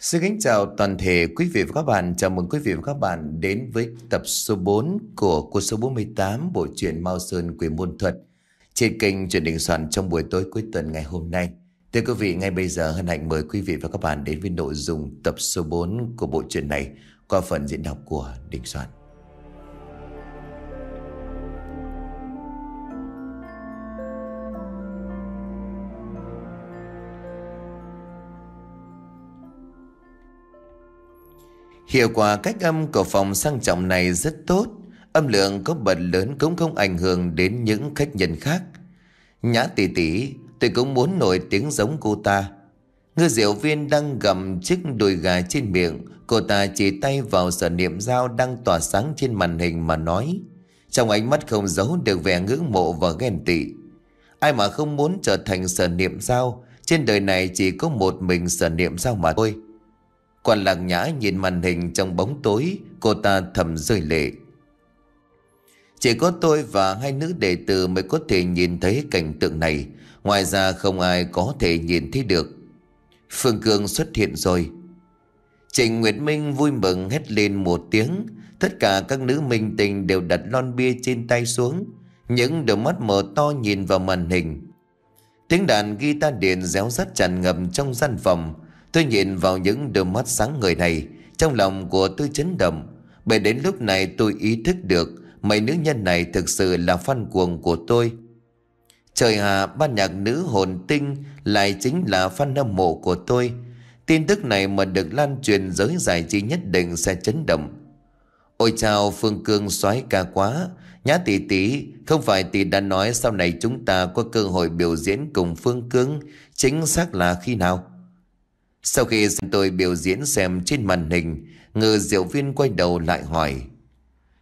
Xin kính chào toàn thể quý vị và các bạn. Chào mừng quý vị và các bạn đến với tập số 4 của cuốn số 48 bộ truyện Mao Sơn Quỷ Môn Thuật trên kênh truyền định soạn trong buổi tối cuối tuần ngày hôm nay. Thưa quý vị, ngay bây giờ hân hạnh mời quý vị và các bạn đến với nội dung tập số 4 của bộ truyện này qua phần diễn đọc của Đình Soạn. Hiệu quả cách âm của phòng sang trọng này rất tốt Âm lượng có bật lớn cũng không ảnh hưởng đến những khách nhân khác Nhã tỷ tỷ Tôi cũng muốn nổi tiếng giống cô ta Ngư diệu viên đang gầm chiếc đùi gà trên miệng Cô ta chỉ tay vào sở niệm dao đang tỏa sáng trên màn hình mà nói Trong ánh mắt không giấu được vẻ ngưỡng mộ và ghen tị Ai mà không muốn trở thành sở niệm dao Trên đời này chỉ có một mình sở niệm dao mà thôi Quả lạc nhã nhìn màn hình trong bóng tối Cô ta thầm rơi lệ Chỉ có tôi và hai nữ đệ tử mới có thể nhìn thấy cảnh tượng này Ngoài ra không ai có thể nhìn thấy được Phương Cương xuất hiện rồi Trịnh Nguyệt Minh vui mừng hét lên một tiếng Tất cả các nữ minh tình đều đặt lon bia trên tay xuống Những đôi mắt mở to nhìn vào màn hình Tiếng đàn guitar điện réo rắt tràn ngập trong gian phòng Tôi nhìn vào những đôi mắt sáng người này, trong lòng của tôi chấn động. Bởi đến lúc này tôi ý thức được mấy nữ nhân này thực sự là phan cuồng của tôi. Trời hạ ban nhạc nữ hồn tinh lại chính là phan hâm mộ của tôi. Tin tức này mà được lan truyền giới giải trí nhất định sẽ chấn động. Ôi chào Phương Cương soái ca quá, nhá tỷ tỷ, không phải tỷ đã nói sau này chúng ta có cơ hội biểu diễn cùng Phương Cương, chính xác là khi nào? Sau khi tôi biểu diễn xem trên màn hình, ngư diệu viên quay đầu lại hỏi.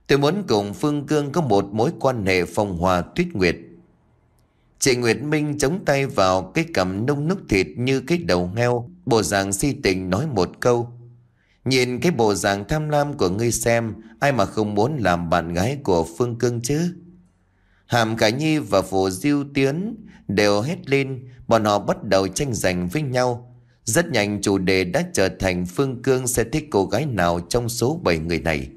Tôi muốn cùng Phương Cương có một mối quan hệ phong hòa tuyết nguyệt. Chị Nguyệt Minh chống tay vào cái cầm nông núc thịt như cái đầu heo, bộ dạng si tình nói một câu. Nhìn cái bộ dạng tham lam của ngươi xem, ai mà không muốn làm bạn gái của Phương Cương chứ? Hàm Khải Nhi và Phổ Diêu Tiến đều hét lên, bọn họ bắt đầu tranh giành với nhau. Rất nhanh chủ đề đã trở thành Phương Cương sẽ thích cô gái nào trong số 7 người này.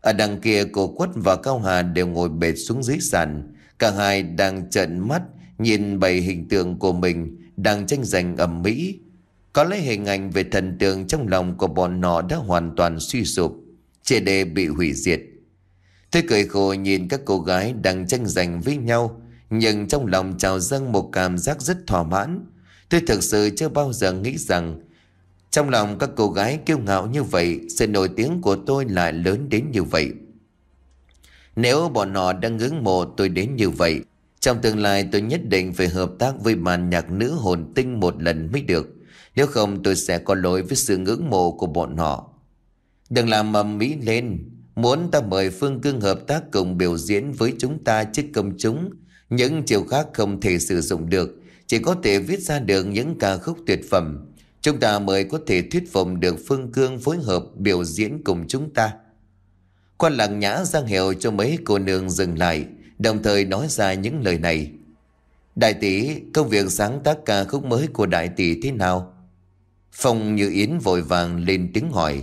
Ở đằng kia cổ quất và Cao Hà đều ngồi bệt xuống dưới sàn. Cả hai đang trợn mắt nhìn bảy hình tượng của mình đang tranh giành ẩm mỹ. Có lẽ hình ảnh về thần tượng trong lòng của bọn nó đã hoàn toàn suy sụp, triệt đề bị hủy diệt. Tôi cười khổ nhìn các cô gái đang tranh giành với nhau, nhưng trong lòng trào dâng một cảm giác rất thỏa mãn. Tôi thực sự chưa bao giờ nghĩ rằng Trong lòng các cô gái kiêu ngạo như vậy Sự nổi tiếng của tôi lại lớn đến như vậy Nếu bọn họ đang ngưỡng mộ tôi đến như vậy Trong tương lai tôi nhất định phải hợp tác với màn nhạc nữ hồn tinh một lần mới được Nếu không tôi sẽ có lỗi với sự ngưỡng mộ của bọn họ Đừng làm mầm mỹ lên Muốn ta mời Phương Cương hợp tác cùng biểu diễn với chúng ta trước công chúng Những chiều khác không thể sử dụng được chỉ có thể viết ra được những ca khúc tuyệt phẩm Chúng ta mới có thể thuyết phục được Phương Cương phối hợp biểu diễn cùng chúng ta Quan lặng nhã giang hiệu cho mấy cô nương dừng lại Đồng thời nói ra những lời này Đại tỷ, công việc sáng tác ca khúc mới của đại tỷ thế nào? Phong như Yến vội vàng lên tiếng hỏi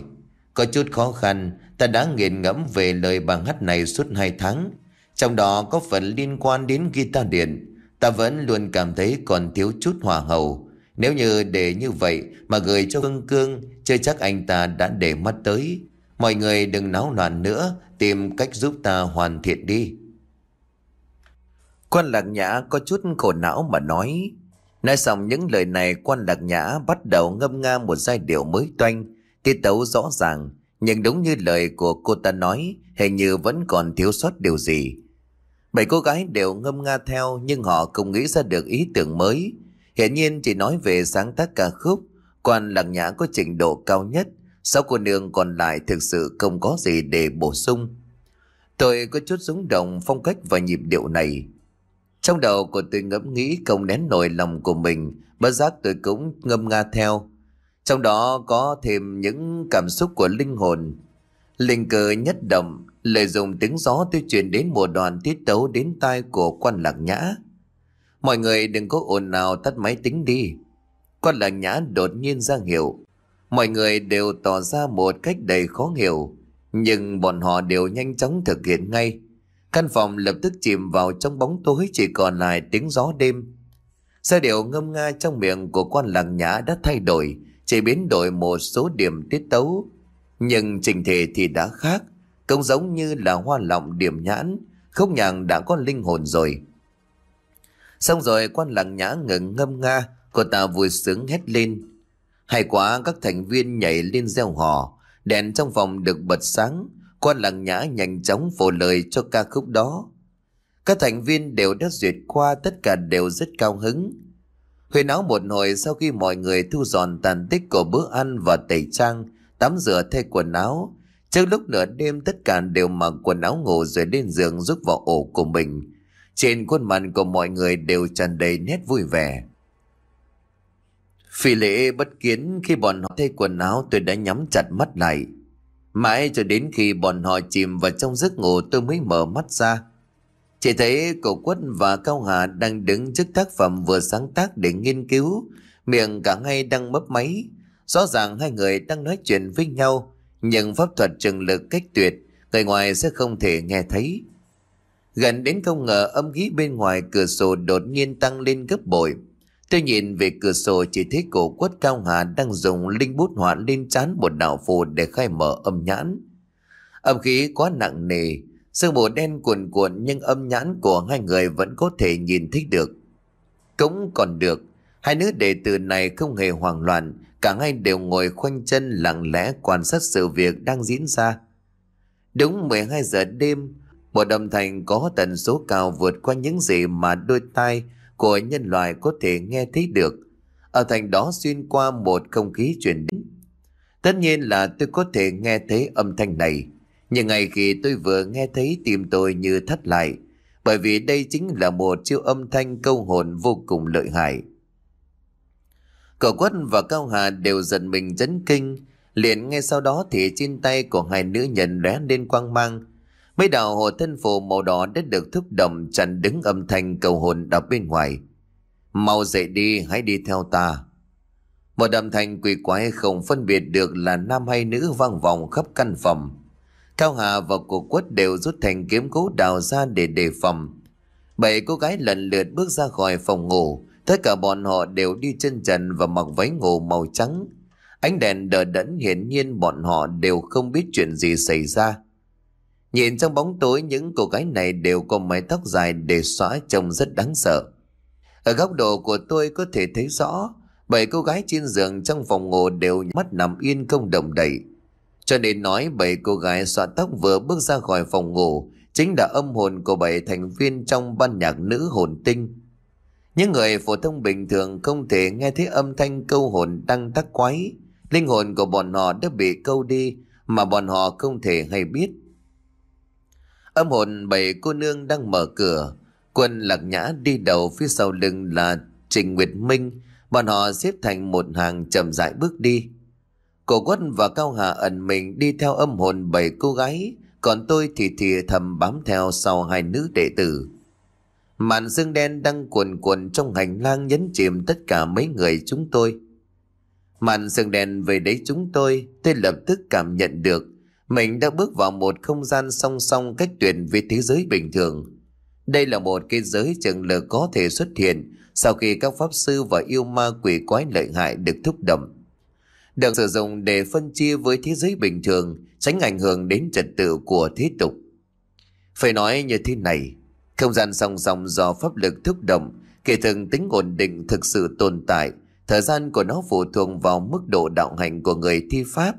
Có chút khó khăn, ta đã nghiền ngẫm về lời bằng hát này suốt hai tháng Trong đó có phần liên quan đến guitar điện Ta vẫn luôn cảm thấy còn thiếu chút hòa hậu Nếu như để như vậy mà gửi cho Vương Cương Chưa chắc anh ta đã để mắt tới Mọi người đừng náo loạn nữa Tìm cách giúp ta hoàn thiện đi Quan lạc nhã có chút khổ não mà nói Nói xong những lời này quan lạc nhã bắt đầu ngâm nga một giai điệu mới toanh, tiết tấu rõ ràng, nhưng đúng như lời của cô ta nói, hình như vẫn còn thiếu sót điều gì. Bảy cô gái đều ngâm nga theo nhưng họ không nghĩ ra được ý tưởng mới. Hiển nhiên chỉ nói về sáng tác ca khúc, quan lạc nhã có trình độ cao nhất, sáu cô nương còn lại thực sự không có gì để bổ sung. Tôi có chút rúng động phong cách và nhịp điệu này. Trong đầu của tôi ngẫm nghĩ không nén nổi lòng của mình, bất giác tôi cũng ngâm nga theo. Trong đó có thêm những cảm xúc của linh hồn. Linh cờ nhất động, Lời dùng tiếng gió tuyên truyền đến mùa đoàn tiết tấu đến tai của quan lạc nhã. Mọi người đừng có ồn nào tắt máy tính đi. Quan lạc nhã đột nhiên ra hiệu. Mọi người đều tỏ ra một cách đầy khó hiểu. Nhưng bọn họ đều nhanh chóng thực hiện ngay. Căn phòng lập tức chìm vào trong bóng tối chỉ còn lại tiếng gió đêm. Giai điệu ngâm nga trong miệng của quan lạc nhã đã thay đổi, chỉ biến đổi một số điểm tiết tấu. Nhưng trình thể thì đã khác. Cũng giống như là hoa lọng điểm nhãn Khúc nhàng đã có linh hồn rồi Xong rồi quan làng nhã ngừng ngâm nga Cô ta vui sướng hét lên Hay quá các thành viên nhảy lên gieo hò Đèn trong phòng được bật sáng Quan làng nhã nhanh chóng phổ lời cho ca khúc đó Các thành viên đều đã duyệt qua Tất cả đều rất cao hứng Huyền áo một hồi sau khi mọi người thu dọn tàn tích của bữa ăn và tẩy trang Tắm rửa thay quần áo Trước lúc nửa đêm tất cả đều mặc quần áo ngủ rồi lên giường giúp vào ổ của mình. Trên khuôn mặt của mọi người đều tràn đầy nét vui vẻ. Phi lễ bất kiến khi bọn họ thay quần áo tôi đã nhắm chặt mắt lại. Mãi cho đến khi bọn họ chìm vào trong giấc ngủ tôi mới mở mắt ra. Chỉ thấy cổ quất và Cao Hà đang đứng trước tác phẩm vừa sáng tác để nghiên cứu. Miệng cả hai đang mấp máy. Rõ ràng hai người đang nói chuyện với nhau nhưng pháp thuật trường lực cách tuyệt, người ngoài sẽ không thể nghe thấy. Gần đến không ngờ âm khí bên ngoài cửa sổ đột nhiên tăng lên gấp bội. Tôi nhìn về cửa sổ chỉ thấy cổ quất cao hà đang dùng linh bút hỏa lên chán một đạo phù để khai mở âm nhãn. Âm khí quá nặng nề, sương mù đen cuồn cuộn nhưng âm nhãn của hai người vẫn có thể nhìn thấy được. Cũng còn được, hai nữ đệ tử này không hề hoang loạn, Cả hai đều ngồi khoanh chân lặng lẽ quan sát sự việc đang diễn ra. Đúng 12 giờ đêm, một đồng thành có tần số cao vượt qua những gì mà đôi tai của nhân loại có thể nghe thấy được. Ở thành đó xuyên qua một không khí chuyển đến. Tất nhiên là tôi có thể nghe thấy âm thanh này. Nhưng ngày khi tôi vừa nghe thấy tim tôi như thắt lại, bởi vì đây chính là một chiêu âm thanh câu hồn vô cùng lợi hại. Cậu quất và Cao Hà đều giật mình chấn kinh. Liền ngay sau đó thì trên tay của hai nữ nhận lóe lên quang mang. Mấy đạo hồ thân phù màu đỏ đã được thúc động chặn đứng âm thanh cầu hồn đọc bên ngoài. Mau dậy đi, hãy đi theo ta. Một âm thanh quỷ quái không phân biệt được là nam hay nữ vang vọng khắp căn phòng. Cao Hà và cổ quất đều rút thành kiếm cố đào ra để đề phòng. Bảy cô gái lần lượt bước ra khỏi phòng ngủ. Tất cả bọn họ đều đi chân trần và mặc váy ngủ màu trắng. Ánh đèn đờ đẫn hiển nhiên bọn họ đều không biết chuyện gì xảy ra. Nhìn trong bóng tối những cô gái này đều có mái tóc dài để xóa trông rất đáng sợ. Ở góc độ của tôi có thể thấy rõ, bảy cô gái trên giường trong phòng ngủ đều mắt nằm yên không động đậy. Cho nên nói bảy cô gái xóa tóc vừa bước ra khỏi phòng ngủ chính là âm hồn của bảy thành viên trong ban nhạc nữ hồn tinh. Những người phổ thông bình thường không thể nghe thấy âm thanh câu hồn đang tắc quái. Linh hồn của bọn họ đã bị câu đi mà bọn họ không thể hay biết. Âm hồn bảy cô nương đang mở cửa. Quân lạc nhã đi đầu phía sau lưng là Trình Nguyệt Minh. Bọn họ xếp thành một hàng chậm rãi bước đi. Cổ quất và Cao Hà ẩn mình đi theo âm hồn bảy cô gái. Còn tôi thì thì thầm bám theo sau hai nữ đệ tử. Màn dương đen đang cuồn cuộn trong hành lang nhấn chìm tất cả mấy người chúng tôi. Màn dương đen về đấy chúng tôi, tôi lập tức cảm nhận được mình đã bước vào một không gian song song cách tuyệt với thế giới bình thường. Đây là một cái giới trường lực có thể xuất hiện sau khi các pháp sư và yêu ma quỷ quái lợi hại được thúc động Được sử dụng để phân chia với thế giới bình thường, tránh ảnh hưởng đến trật tự của thế tục. Phải nói như thế này, không gian song song do pháp lực thúc động, kể thường tính ổn định thực sự tồn tại, thời gian của nó phụ thuộc vào mức độ đạo hành của người thi pháp.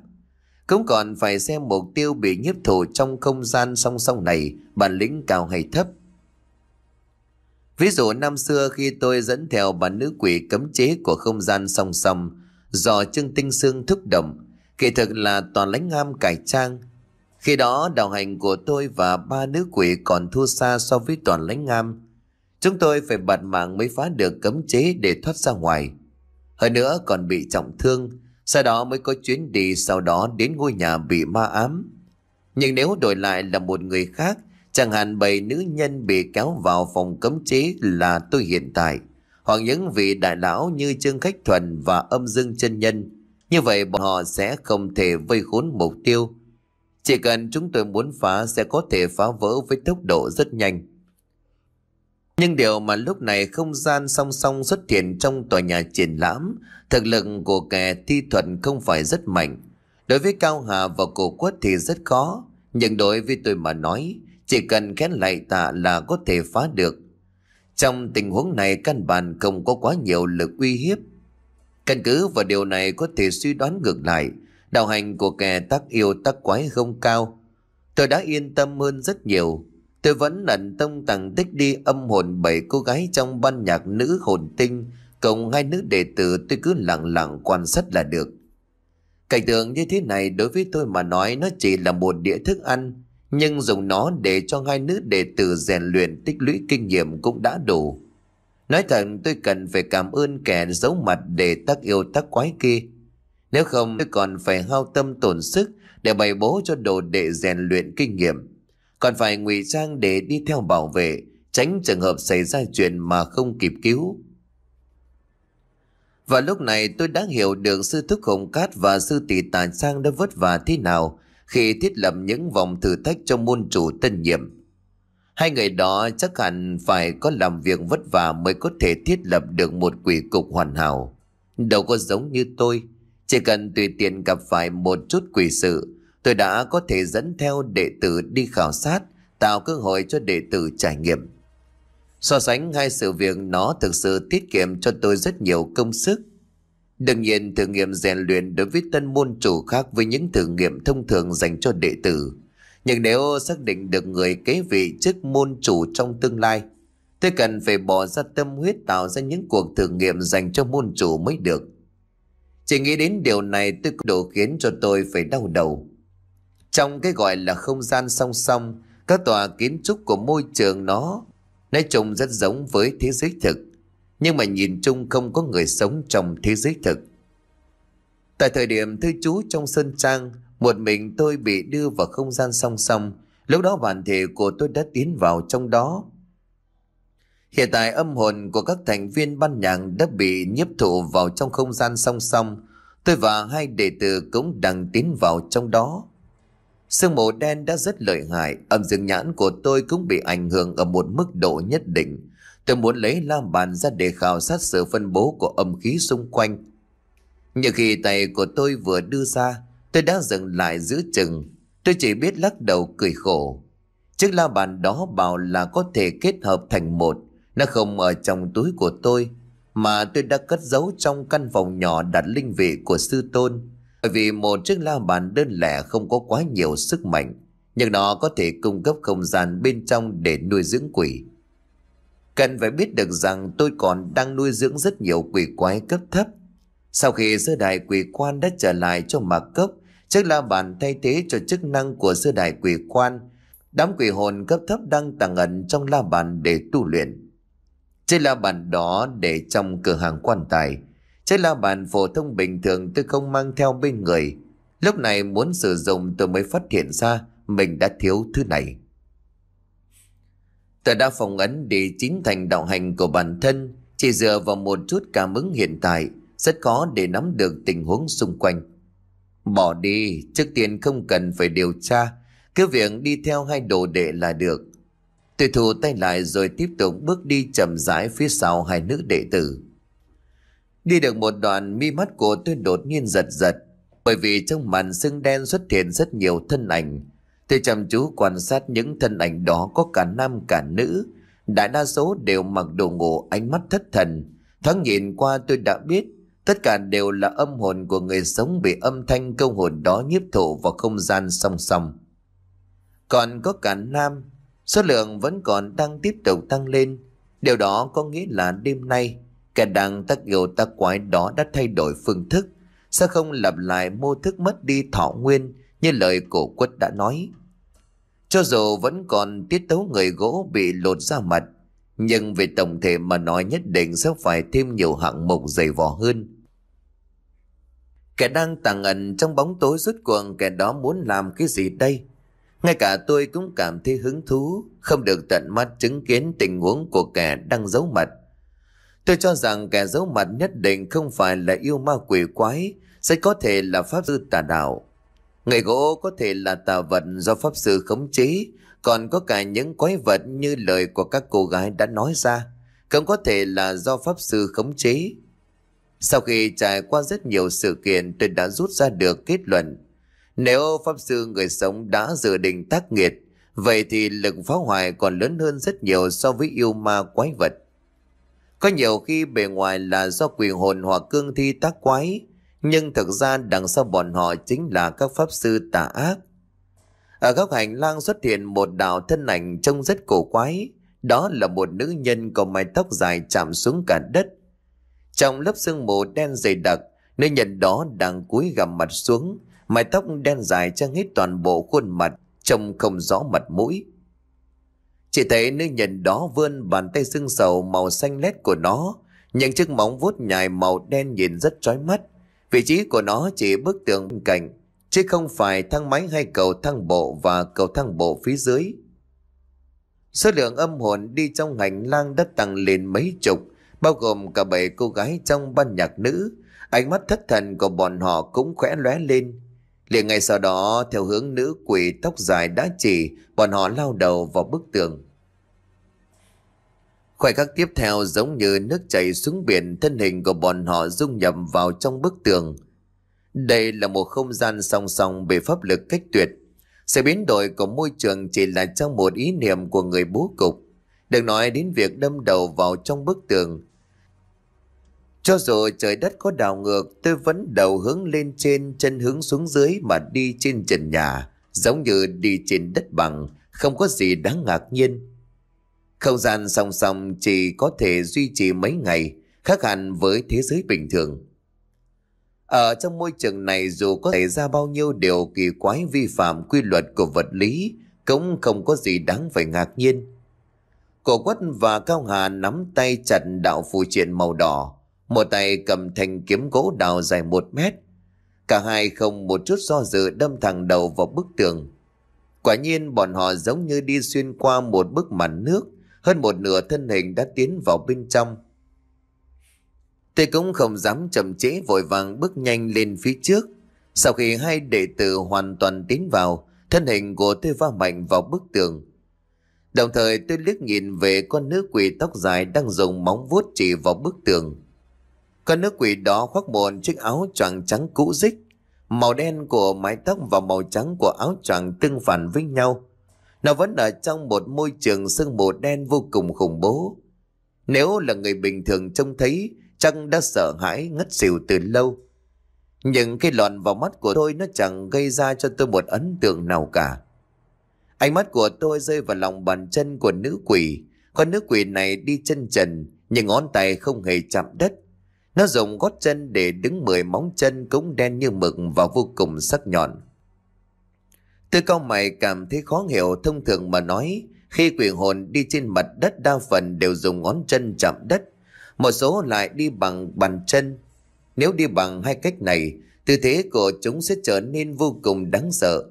Cũng còn phải xem mục tiêu bị nhiếp thổ trong không gian song song này bản lĩnh cao hay thấp. Ví dụ năm xưa khi tôi dẫn theo bản nữ quỷ cấm chế của không gian song song do Trương Tinh xương thúc động, kỳ thực là toàn lãnh ngam cải trang, khi đó đạo hành của tôi và ba nữ quỷ còn thua xa so với toàn lãnh ngam. Chúng tôi phải bạt mạng mới phá được cấm chế để thoát ra ngoài. Hơn nữa còn bị trọng thương, sau đó mới có chuyến đi sau đó đến ngôi nhà bị ma ám. Nhưng nếu đổi lại là một người khác, chẳng hạn bảy nữ nhân bị kéo vào phòng cấm chế là tôi hiện tại, hoặc những vị đại lão như Trương Khách Thuần và Âm Dương Chân Nhân. Như vậy bọn họ sẽ không thể vây khốn mục tiêu chỉ cần chúng tôi muốn phá sẽ có thể phá vỡ với tốc độ rất nhanh. Nhưng điều mà lúc này không gian song song xuất hiện trong tòa nhà triển lãm, thực lực của kẻ thi thuật không phải rất mạnh. Đối với Cao Hà và Cổ Quất thì rất khó, nhưng đối với tôi mà nói, chỉ cần khét lại tạ là có thể phá được. Trong tình huống này căn bản không có quá nhiều lực uy hiếp. Căn cứ vào điều này có thể suy đoán ngược lại, Đạo hành của kẻ tác yêu tác quái không cao. Tôi đã yên tâm hơn rất nhiều. Tôi vẫn lận tâm tặng tích đi âm hồn bảy cô gái trong ban nhạc nữ hồn tinh, cộng hai nữ đệ tử tôi cứ lặng lặng quan sát là được. Cảnh tượng như thế này đối với tôi mà nói nó chỉ là một đĩa thức ăn, nhưng dùng nó để cho hai nữ đệ tử rèn luyện tích lũy kinh nghiệm cũng đã đủ. Nói thật tôi cần phải cảm ơn kẻ giấu mặt để tác yêu tác quái kia. Nếu không tôi còn phải hao tâm tổn sức để bày bố cho đồ đệ rèn luyện kinh nghiệm. Còn phải ngụy trang để đi theo bảo vệ, tránh trường hợp xảy ra chuyện mà không kịp cứu. Và lúc này tôi đã hiểu được sư thúc Hồng Cát và sư tỷ Tàn Sang đã vất vả thế nào khi thiết lập những vòng thử thách trong môn chủ tân nhiệm. Hai người đó chắc hẳn phải có làm việc vất vả mới có thể thiết lập được một quỷ cục hoàn hảo. Đâu có giống như tôi, chỉ cần tùy tiện gặp phải một chút quỷ sự, tôi đã có thể dẫn theo đệ tử đi khảo sát, tạo cơ hội cho đệ tử trải nghiệm. So sánh hai sự việc nó thực sự tiết kiệm cho tôi rất nhiều công sức. Đương nhiên thử nghiệm rèn luyện đối với tân môn chủ khác với những thử nghiệm thông thường dành cho đệ tử. Nhưng nếu xác định được người kế vị chức môn chủ trong tương lai, tôi cần phải bỏ ra tâm huyết tạo ra những cuộc thử nghiệm dành cho môn chủ mới được. Chỉ nghĩ đến điều này tôi cũng đủ khiến cho tôi phải đau đầu. Trong cái gọi là không gian song song, các tòa kiến trúc của môi trường nó nói chung rất giống với thế giới thực. Nhưng mà nhìn chung không có người sống trong thế giới thực. Tại thời điểm thư chú trong Sơn Trang, một mình tôi bị đưa vào không gian song song. Lúc đó bản thể của tôi đã tiến vào trong đó. Hiện tại âm hồn của các thành viên ban nhạc đã bị nhiếp thụ vào trong không gian song song. Tôi và hai đệ tử cũng đang tiến vào trong đó. Sương mù đen đã rất lợi hại, âm dương nhãn của tôi cũng bị ảnh hưởng ở một mức độ nhất định. Tôi muốn lấy la bàn ra để khảo sát sự phân bố của âm khí xung quanh. Nhưng khi tay của tôi vừa đưa ra, tôi đã dừng lại giữa chừng. Tôi chỉ biết lắc đầu cười khổ. Chiếc la bàn đó bảo là có thể kết hợp thành một. Nó không ở trong túi của tôi Mà tôi đã cất giấu trong căn phòng nhỏ đặt linh vị của sư tôn Bởi vì một chiếc la bàn đơn lẻ không có quá nhiều sức mạnh Nhưng nó có thể cung cấp không gian bên trong để nuôi dưỡng quỷ Cần phải biết được rằng tôi còn đang nuôi dưỡng rất nhiều quỷ quái cấp thấp Sau khi sư đại quỷ quan đã trở lại cho mạc cấp Chiếc la bàn thay thế cho chức năng của sư đại quỷ quan Đám quỷ hồn cấp thấp đang tàng ẩn trong la bàn để tu luyện trên la bàn đó để trong cửa hàng quan tài. Trên la bàn phổ thông bình thường tôi không mang theo bên người. Lúc này muốn sử dụng tôi mới phát hiện ra mình đã thiếu thứ này. Tôi đã phòng ấn để chính thành đạo hành của bản thân, chỉ dựa vào một chút cảm ứng hiện tại, rất khó để nắm được tình huống xung quanh. Bỏ đi, trước tiên không cần phải điều tra, cứ việc đi theo hai đồ đệ là được. Tuyệt thủ tay lại rồi tiếp tục bước đi chậm rãi phía sau hai nữ đệ tử. Đi được một đoạn mi mắt của tôi đột nhiên giật giật bởi vì trong màn sương đen xuất hiện rất nhiều thân ảnh. Tôi chăm chú quan sát những thân ảnh đó có cả nam cả nữ. Đại đa số đều mặc đồ ngủ ánh mắt thất thần. Thoáng nhìn qua tôi đã biết tất cả đều là âm hồn của người sống bị âm thanh câu hồn đó nhiếp thụ vào không gian song song. Còn có cả nam Số lượng vẫn còn đang tiếp tục tăng lên. Điều đó có nghĩa là đêm nay, kẻ đang tác kiểu tác quái đó đã thay đổi phương thức, sẽ không lặp lại mô thức mất đi thọ nguyên như lời cổ quất đã nói. Cho dù vẫn còn tiết tấu người gỗ bị lột ra mặt, nhưng về tổng thể mà nói nhất định sẽ phải thêm nhiều hạng mục dày vò hơn. Kẻ đang tàng ẩn trong bóng tối rốt cuộc kẻ đó muốn làm cái gì đây? Ngay cả tôi cũng cảm thấy hứng thú, không được tận mắt chứng kiến tình huống của kẻ đang giấu mặt. Tôi cho rằng kẻ giấu mặt nhất định không phải là yêu ma quỷ quái, sẽ có thể là pháp sư tà đạo. Người gỗ có thể là tà vật do pháp sư khống chế, còn có cả những quái vật như lời của các cô gái đã nói ra, cũng có thể là do pháp sư khống chế. Sau khi trải qua rất nhiều sự kiện, tôi đã rút ra được kết luận nếu Pháp Sư người sống đã dự định tác nghiệt, vậy thì lực phá hoại còn lớn hơn rất nhiều so với yêu ma quái vật. Có nhiều khi bề ngoài là do quyền hồn hoặc cương thi tác quái, nhưng thực ra đằng sau bọn họ chính là các Pháp Sư tà ác. Ở góc hành lang xuất hiện một đạo thân ảnh trông rất cổ quái, đó là một nữ nhân có mái tóc dài chạm xuống cả đất. Trong lớp sương mù đen dày đặc, nữ nhân đó đang cúi gằm mặt xuống, mái tóc đen dài trang hết toàn bộ khuôn mặt, trông không rõ mặt mũi. Chỉ thấy nữ nhân đó vươn bàn tay sưng sầu màu xanh lét của nó, những chiếc móng vuốt nhài màu đen nhìn rất chói mắt. Vị trí của nó chỉ bức tường bên cạnh, chứ không phải thang máy hay cầu thang bộ và cầu thang bộ phía dưới. Số lượng âm hồn đi trong hành lang đất tăng lên mấy chục, bao gồm cả bảy cô gái trong ban nhạc nữ. Ánh mắt thất thần của bọn họ cũng khỏe lóe lên. Liền ngay sau đó, theo hướng nữ quỷ tóc dài đã chỉ, bọn họ lao đầu vào bức tường. Khoảnh khắc tiếp theo giống như nước chảy xuống biển, thân hình của bọn họ dung nhập vào trong bức tường. Đây là một không gian song song bị pháp lực cách tuyệt. Sự biến đổi của môi trường chỉ là trong một ý niệm của người bố cục. Đừng nói đến việc đâm đầu vào trong bức tường, cho dù trời đất có đảo ngược, tôi vẫn đầu hướng lên trên, chân hướng xuống dưới mà đi trên trần nhà, giống như đi trên đất bằng, không có gì đáng ngạc nhiên. Không gian song song chỉ có thể duy trì mấy ngày, khác hẳn với thế giới bình thường. Ở trong môi trường này dù có xảy ra bao nhiêu điều kỳ quái vi phạm quy luật của vật lý, cũng không có gì đáng phải ngạc nhiên. Cổ quất và Cao Hà nắm tay chặt đạo phù triện màu đỏ, một tay cầm thanh kiếm gỗ đào dài một mét. Cả hai không một chút do dự đâm thẳng đầu vào bức tường. Quả nhiên bọn họ giống như đi xuyên qua một bức màn nước. Hơn một nửa thân hình đã tiến vào bên trong. Tôi cũng không dám chậm trễ vội vàng bước nhanh lên phía trước. Sau khi hai đệ tử hoàn toàn tiến vào, thân hình của tôi va mạnh vào bức tường. Đồng thời tôi liếc nhìn về con nữ quỷ tóc dài đang dùng móng vuốt chỉ vào bức tường. Con nữ quỷ đó khoác một chiếc áo choàng trắng cũ rích. Màu đen của mái tóc và màu trắng của áo choàng tương phản với nhau. Nó vẫn ở trong một môi trường sương mù đen vô cùng khủng bố. Nếu là người bình thường trông thấy, chắc đã sợ hãi ngất xỉu từ lâu. Nhưng cái lòn vào mắt của tôi nó chẳng gây ra cho tôi một ấn tượng nào cả. Ánh mắt của tôi rơi vào lòng bàn chân của nữ quỷ. Con nữ quỷ này đi chân trần, nhưng ngón tay không hề chạm đất. Nó dùng gót chân để đứng mười móng chân cũng đen như mực và vô cùng sắc nhọn. Tôi cao mày cảm thấy khó hiểu thông thường mà nói, khi quỷ hồn đi trên mặt đất đa phần đều dùng ngón chân chạm đất, một số lại đi bằng bàn chân. Nếu đi bằng hai cách này, tư thế của chúng sẽ trở nên vô cùng đáng sợ.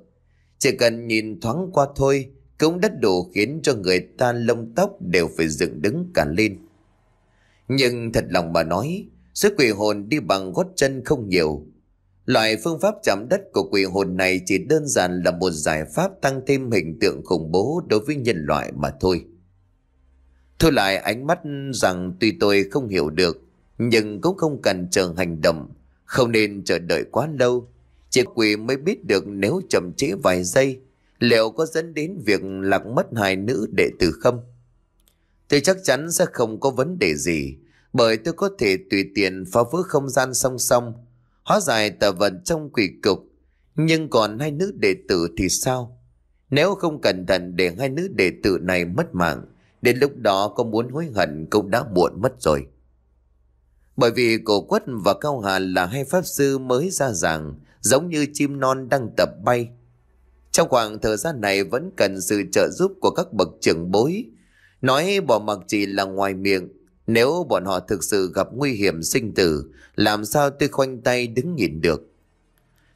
Chỉ cần nhìn thoáng qua thôi, cũng đất đủ khiến cho người ta lông tóc đều phải dựng đứng cả lên. Nhưng thật lòng mà nói, Sức quỷ hồn đi bằng gót chân không nhiều. Loại phương pháp chạm đất của quỷ hồn này chỉ đơn giản là một giải pháp tăng thêm hình tượng khủng bố đối với nhân loại mà thôi. Thôi lại ánh mắt rằng tuy tôi không hiểu được, nhưng cũng không cần chờ hành động, không nên chờ đợi quá lâu. Chỉ quỷ mới biết được nếu chậm trễ vài giây, liệu có dẫn đến việc lạc mất hai nữ đệ tử không? Tôi chắc chắn sẽ không có vấn đề gì, bởi tôi có thể tùy tiện phá vỡ không gian song song, hóa giải tà vận trong quỷ cục. Nhưng còn hai nữ đệ tử thì sao? Nếu không cẩn thận để hai nữ đệ tử này mất mạng, đến lúc đó có muốn hối hận cũng đã muộn mất rồi. Bởi vì cổ quất và cao hà là hai pháp sư mới ra giảng, giống như chim non đang tập bay. Trong khoảng thời gian này vẫn cần sự trợ giúp của các bậc trưởng bối. Nói bỏ mặc chỉ là ngoài miệng, nếu bọn họ thực sự gặp nguy hiểm sinh tử, làm sao tôi khoanh tay đứng nhìn được?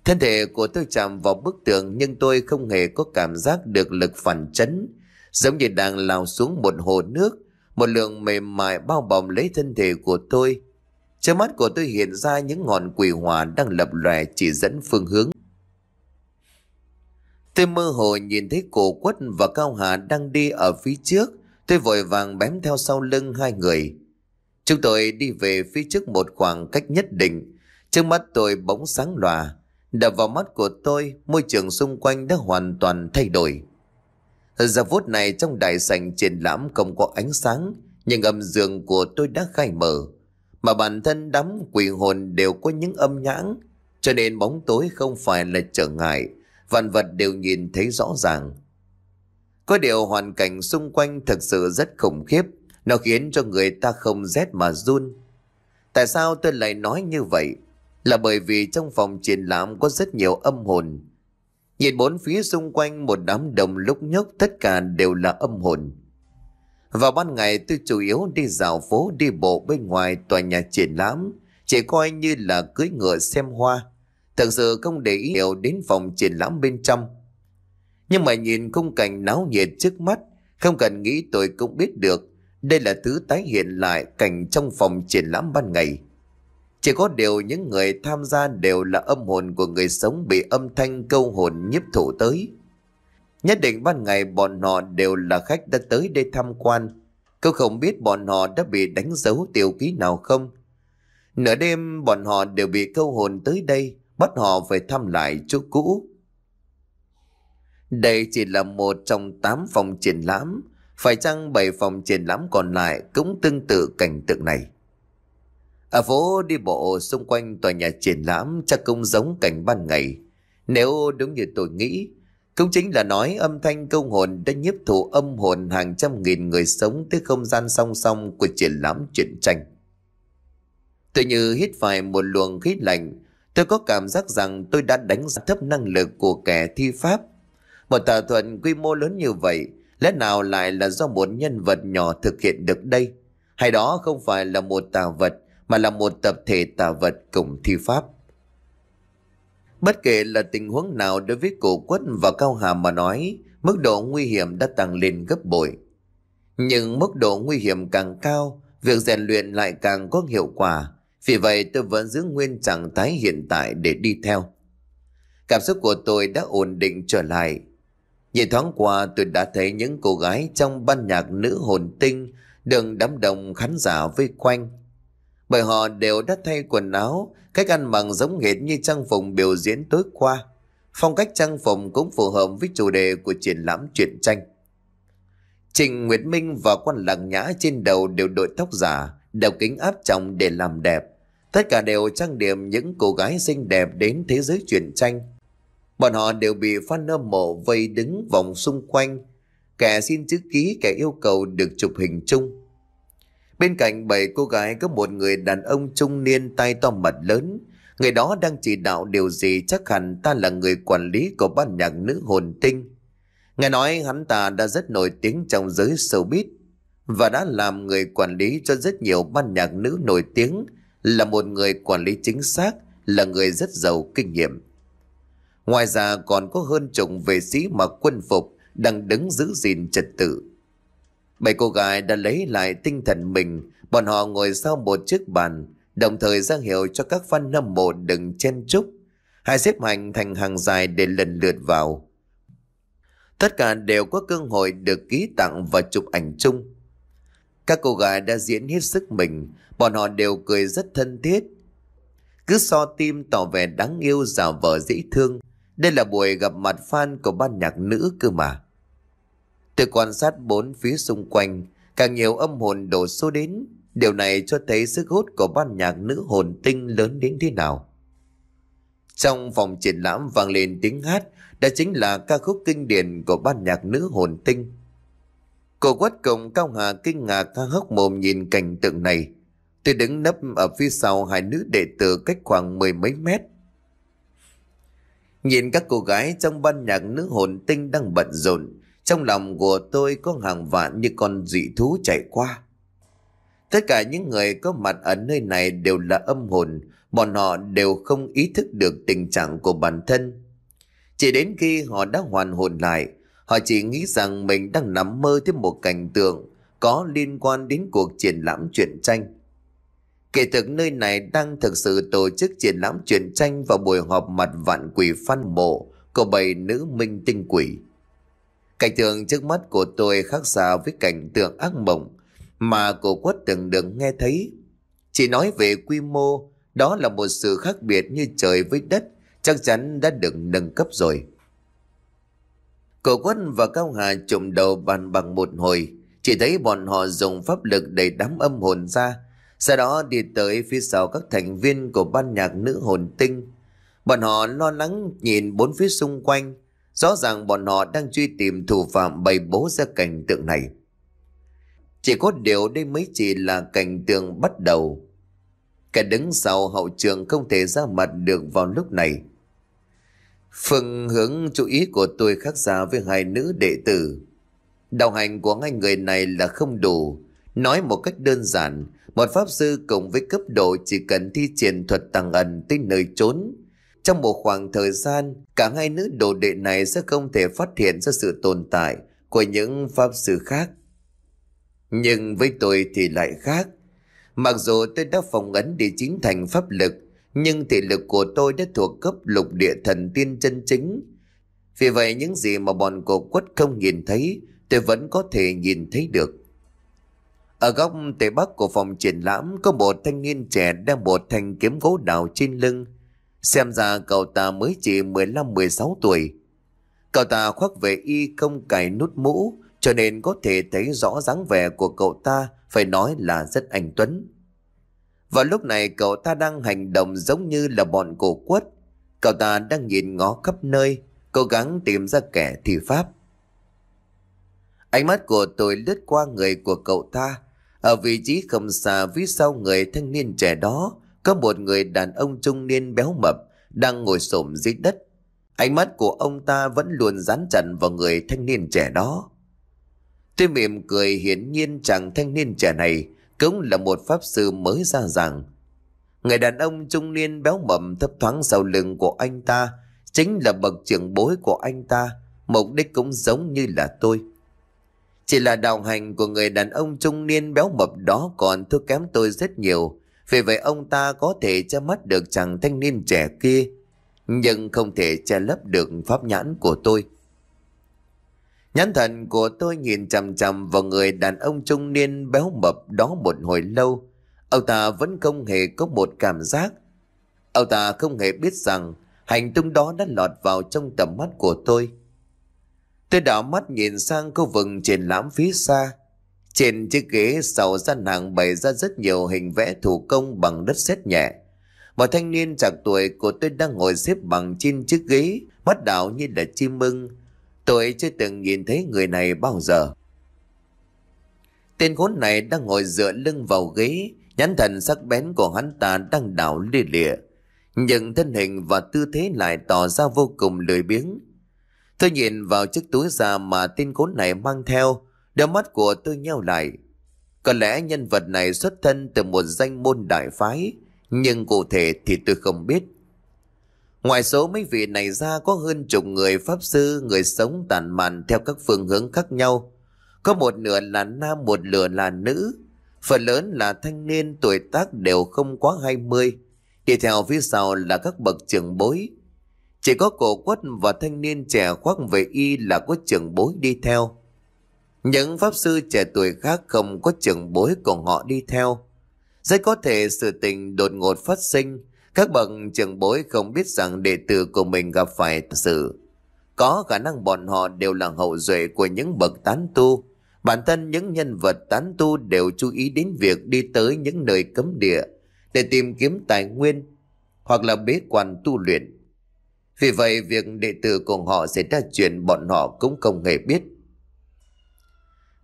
Thân thể của tôi chạm vào bức tường nhưng tôi không hề có cảm giác được lực phản chấn, giống như đang lao xuống một hồ nước, một lượng mềm mại bao bọc lấy thân thể của tôi. Trước mắt của tôi hiện ra những ngọn quỷ hỏa đang lập lòe chỉ dẫn phương hướng. Tôi mơ hồ nhìn thấy cổ quất và cao hà đang đi ở phía trước. Tôi vội vàng bám theo sau lưng hai người. Chúng tôi đi về phía trước một khoảng cách nhất định. Trước mắt tôi bỗng sáng lòa. Đập vào mắt của tôi, môi trường xung quanh đã hoàn toàn thay đổi. Giờ phút này trong đại sảnh triển lãm không có ánh sáng, nhưng âm dương của tôi đã khai mở. Mà bản thân đám quỷ hồn đều có những âm nhãn, cho nên bóng tối không phải là trở ngại, vạn vật đều nhìn thấy rõ ràng. Có điều hoàn cảnh xung quanh thật sự rất khủng khiếp, nó khiến cho người ta không rét mà run. Tại sao tôi lại nói như vậy? Là bởi vì trong phòng triển lãm có rất nhiều âm hồn. Nhìn bốn phía xung quanh một đám đồng lúc nhốc tất cả đều là âm hồn. Vào ban ngày tôi chủ yếu đi dạo phố đi bộ bên ngoài tòa nhà triển lãm, chỉ coi như là cưới ngựa xem hoa. Thật sự không để ý nhiều đến phòng triển lãm bên trong. Nhưng mà nhìn khung cảnh náo nhiệt trước mắt, không cần nghĩ tôi cũng biết được đây là thứ tái hiện lại cảnh trong phòng triển lãm ban ngày. Chỉ có điều những người tham gia đều là âm hồn của người sống bị âm thanh câu hồn nhiếp thủ tới. Nhất định ban ngày bọn họ đều là khách đã tới đây tham quan. Cậu không biết bọn họ đã bị đánh dấu tiêu ký nào không? Nửa đêm bọn họ đều bị câu hồn tới đây, bắt họ phải thăm lại chỗ cũ. Đây chỉ là một trong tám phòng triển lãm phải chăng bảy phòng triển lãm còn lại cũng tương tự cảnh tượng này? Ở phố đi bộ xung quanh tòa nhà triển lãm chắc cũng giống cảnh ban ngày. Nếu đúng như tôi nghĩ, cũng chính là nói âm thanh câu hồn đã nhiếp thụ âm hồn hàng trăm nghìn người sống tới không gian song song của triển lãm truyện tranh. Tự như hít phải một luồng khí lạnh, tôi có cảm giác rằng tôi đã đánh giá thấp năng lực của kẻ thi pháp. Một tà thuật quy mô lớn như vậy, Lẽ nào lại là do một nhân vật nhỏ thực hiện được đây? Hay đó không phải là một tà vật mà là một tập thể tà vật cùng thi pháp? Bất kể là tình huống nào đối với cổ quất và cao hà mà nói, mức độ nguy hiểm đã tăng lên gấp bội. Nhưng mức độ nguy hiểm càng cao, việc rèn luyện lại càng có hiệu quả. Vì vậy tôi vẫn giữ nguyên trạng thái hiện tại để đi theo. Cảm xúc của tôi đã ổn định trở lại, Nhìn thoáng qua tôi đã thấy những cô gái trong ban nhạc nữ hồn tinh đừng đám đông khán giả vây quanh. Bởi họ đều đã thay quần áo, cách ăn mặc giống hệt như trang phục biểu diễn tối qua. Phong cách trang phục cũng phù hợp với chủ đề của triển lãm truyện tranh. Trình Nguyệt Minh và quan lạc nhã trên đầu đều đội tóc giả, đeo kính áp trọng để làm đẹp. Tất cả đều trang điểm những cô gái xinh đẹp đến thế giới truyện tranh. Bọn họ đều bị fan hâm mộ vây đứng vòng xung quanh. Kẻ xin chữ ký, kẻ yêu cầu được chụp hình chung. Bên cạnh bảy cô gái có một người đàn ông trung niên tay to mặt lớn. Người đó đang chỉ đạo điều gì chắc hẳn ta là người quản lý của ban nhạc nữ hồn tinh. Nghe nói hắn ta đã rất nổi tiếng trong giới showbiz và đã làm người quản lý cho rất nhiều ban nhạc nữ nổi tiếng, là một người quản lý chính xác, là người rất giàu kinh nghiệm. Ngoài ra còn có hơn chục vệ sĩ mặc quân phục đang đứng giữ gìn trật tự. Bảy cô gái đã lấy lại tinh thần mình, bọn họ ngồi sau một chiếc bàn, đồng thời ra hiệu cho các fan hâm mộ đừng chen chúc. Hai xếp hành thành hàng dài để lần lượt vào. Tất cả đều có cơ hội được ký tặng và chụp ảnh chung. Các cô gái đã diễn hết sức mình, bọn họ đều cười rất thân thiết. Cứ so tim tỏ vẻ đáng yêu giả vờ dĩ thương, đây là buổi gặp mặt fan của ban nhạc nữ cơ mà. Từ quan sát bốn phía xung quanh, càng nhiều âm hồn đổ số đến. Điều này cho thấy sức hút của ban nhạc nữ hồn tinh lớn đến thế nào. Trong phòng triển lãm vang lên tiếng hát, đã chính là ca khúc kinh điển của ban nhạc nữ hồn tinh. Cô quất cùng Cao Hà kinh ngạc tha hốc mồm nhìn cảnh tượng này. Tôi đứng nấp ở phía sau hai nữ đệ tử cách khoảng mười mấy mét. Nhìn các cô gái trong ban nhạc nữ hồn tinh đang bận rộn, trong lòng của tôi có hàng vạn như con dị thú chạy qua. Tất cả những người có mặt ở nơi này đều là âm hồn, bọn họ đều không ý thức được tình trạng của bản thân. Chỉ đến khi họ đã hoàn hồn lại, họ chỉ nghĩ rằng mình đang nằm mơ thêm một cảnh tượng có liên quan đến cuộc triển lãm truyện tranh. Kể thực nơi này đang thực sự tổ chức triển lãm truyền tranh và buổi họp mặt vạn quỷ phan mộ của bầy nữ minh tinh quỷ. Cảnh tượng trước mắt của tôi khác xa với cảnh tượng ác mộng mà cổ quất từng được nghe thấy. Chỉ nói về quy mô, đó là một sự khác biệt như trời với đất, chắc chắn đã được nâng cấp rồi. Cổ quân và Cao Hà trụm đầu bàn bằng một hồi, chỉ thấy bọn họ dùng pháp lực để đám âm hồn ra, sau đó đi tới phía sau các thành viên của ban nhạc nữ hồn tinh. Bọn họ lo lắng nhìn bốn phía xung quanh. Rõ ràng bọn họ đang truy tìm thủ phạm bày bố ra cảnh tượng này. Chỉ có điều đây mới chỉ là cảnh tượng bắt đầu. Cả đứng sau hậu trường không thể ra mặt được vào lúc này. Phương hướng chú ý của tôi khác xa với hai nữ đệ tử. Đạo hành của hai người này là không đủ. Nói một cách đơn giản, một pháp sư cùng với cấp độ chỉ cần thi triển thuật tàng ẩn tới nơi trốn. Trong một khoảng thời gian, cả hai nữ đồ đệ này sẽ không thể phát hiện ra sự tồn tại của những pháp sư khác. Nhưng với tôi thì lại khác. Mặc dù tôi đã phòng ấn để chính thành pháp lực, nhưng thể lực của tôi đã thuộc cấp lục địa thần tiên chân chính. Vì vậy những gì mà bọn cổ quất không nhìn thấy, tôi vẫn có thể nhìn thấy được. Ở góc tây bắc của phòng triển lãm có một thanh niên trẻ đang một thanh kiếm gỗ đào trên lưng. Xem ra cậu ta mới chỉ 15-16 tuổi. Cậu ta khoác về y không cài nút mũ cho nên có thể thấy rõ dáng vẻ của cậu ta phải nói là rất anh tuấn. Và lúc này cậu ta đang hành động giống như là bọn cổ quất. Cậu ta đang nhìn ngó khắp nơi, cố gắng tìm ra kẻ thi pháp. Ánh mắt của tôi lướt qua người của cậu ta ở vị trí không xa phía sau người thanh niên trẻ đó Có một người đàn ông trung niên béo mập Đang ngồi xổm dưới đất Ánh mắt của ông ta vẫn luôn dán chặt vào người thanh niên trẻ đó Tôi mỉm cười hiển nhiên chàng thanh niên trẻ này Cũng là một pháp sư mới ra rằng Người đàn ông trung niên béo mập thấp thoáng sau lưng của anh ta Chính là bậc trưởng bối của anh ta Mục đích cũng giống như là tôi chỉ là đạo hành của người đàn ông trung niên béo mập đó còn thua kém tôi rất nhiều. Vì vậy ông ta có thể che mắt được chàng thanh niên trẻ kia. Nhưng không thể che lấp được pháp nhãn của tôi. Nhãn thần của tôi nhìn chằm chằm vào người đàn ông trung niên béo mập đó một hồi lâu. Ông ta vẫn không hề có một cảm giác. Ông ta không hề biết rằng hành tung đó đã lọt vào trong tầm mắt của tôi. Tôi đảo mắt nhìn sang khu vực triển lãm phía xa. Trên chiếc ghế sau gian hàng bày ra rất nhiều hình vẽ thủ công bằng đất sét nhẹ. Một thanh niên chạc tuổi của tôi đang ngồi xếp bằng trên chiếc ghế, mắt đảo như là chim mưng. Tôi chưa từng nhìn thấy người này bao giờ. Tên khốn này đang ngồi dựa lưng vào ghế, nhãn thần sắc bén của hắn ta đang đảo lìa lịa. Nhưng thân hình và tư thế lại tỏ ra vô cùng lười biếng. Tôi nhìn vào chiếc túi da mà tên khốn này mang theo, đôi mắt của tôi nheo lại. Có lẽ nhân vật này xuất thân từ một danh môn đại phái, nhưng cụ thể thì tôi không biết. Ngoài số mấy vị này ra có hơn chục người pháp sư, người sống tàn mạn theo các phương hướng khác nhau. Có một nửa là nam, một nửa là nữ. Phần lớn là thanh niên tuổi tác đều không quá 20. Đi theo phía sau là các bậc trưởng bối, chỉ có cổ quất và thanh niên trẻ khoác về y là có trưởng bối đi theo. Những pháp sư trẻ tuổi khác không có trưởng bối của họ đi theo. Rất có thể sự tình đột ngột phát sinh, các bậc trưởng bối không biết rằng đệ tử của mình gặp phải sự. Có khả năng bọn họ đều là hậu duệ của những bậc tán tu. Bản thân những nhân vật tán tu đều chú ý đến việc đi tới những nơi cấm địa để tìm kiếm tài nguyên hoặc là bế quan tu luyện. Vì vậy việc đệ tử của họ sẽ ra chuyện bọn họ cũng không hề biết.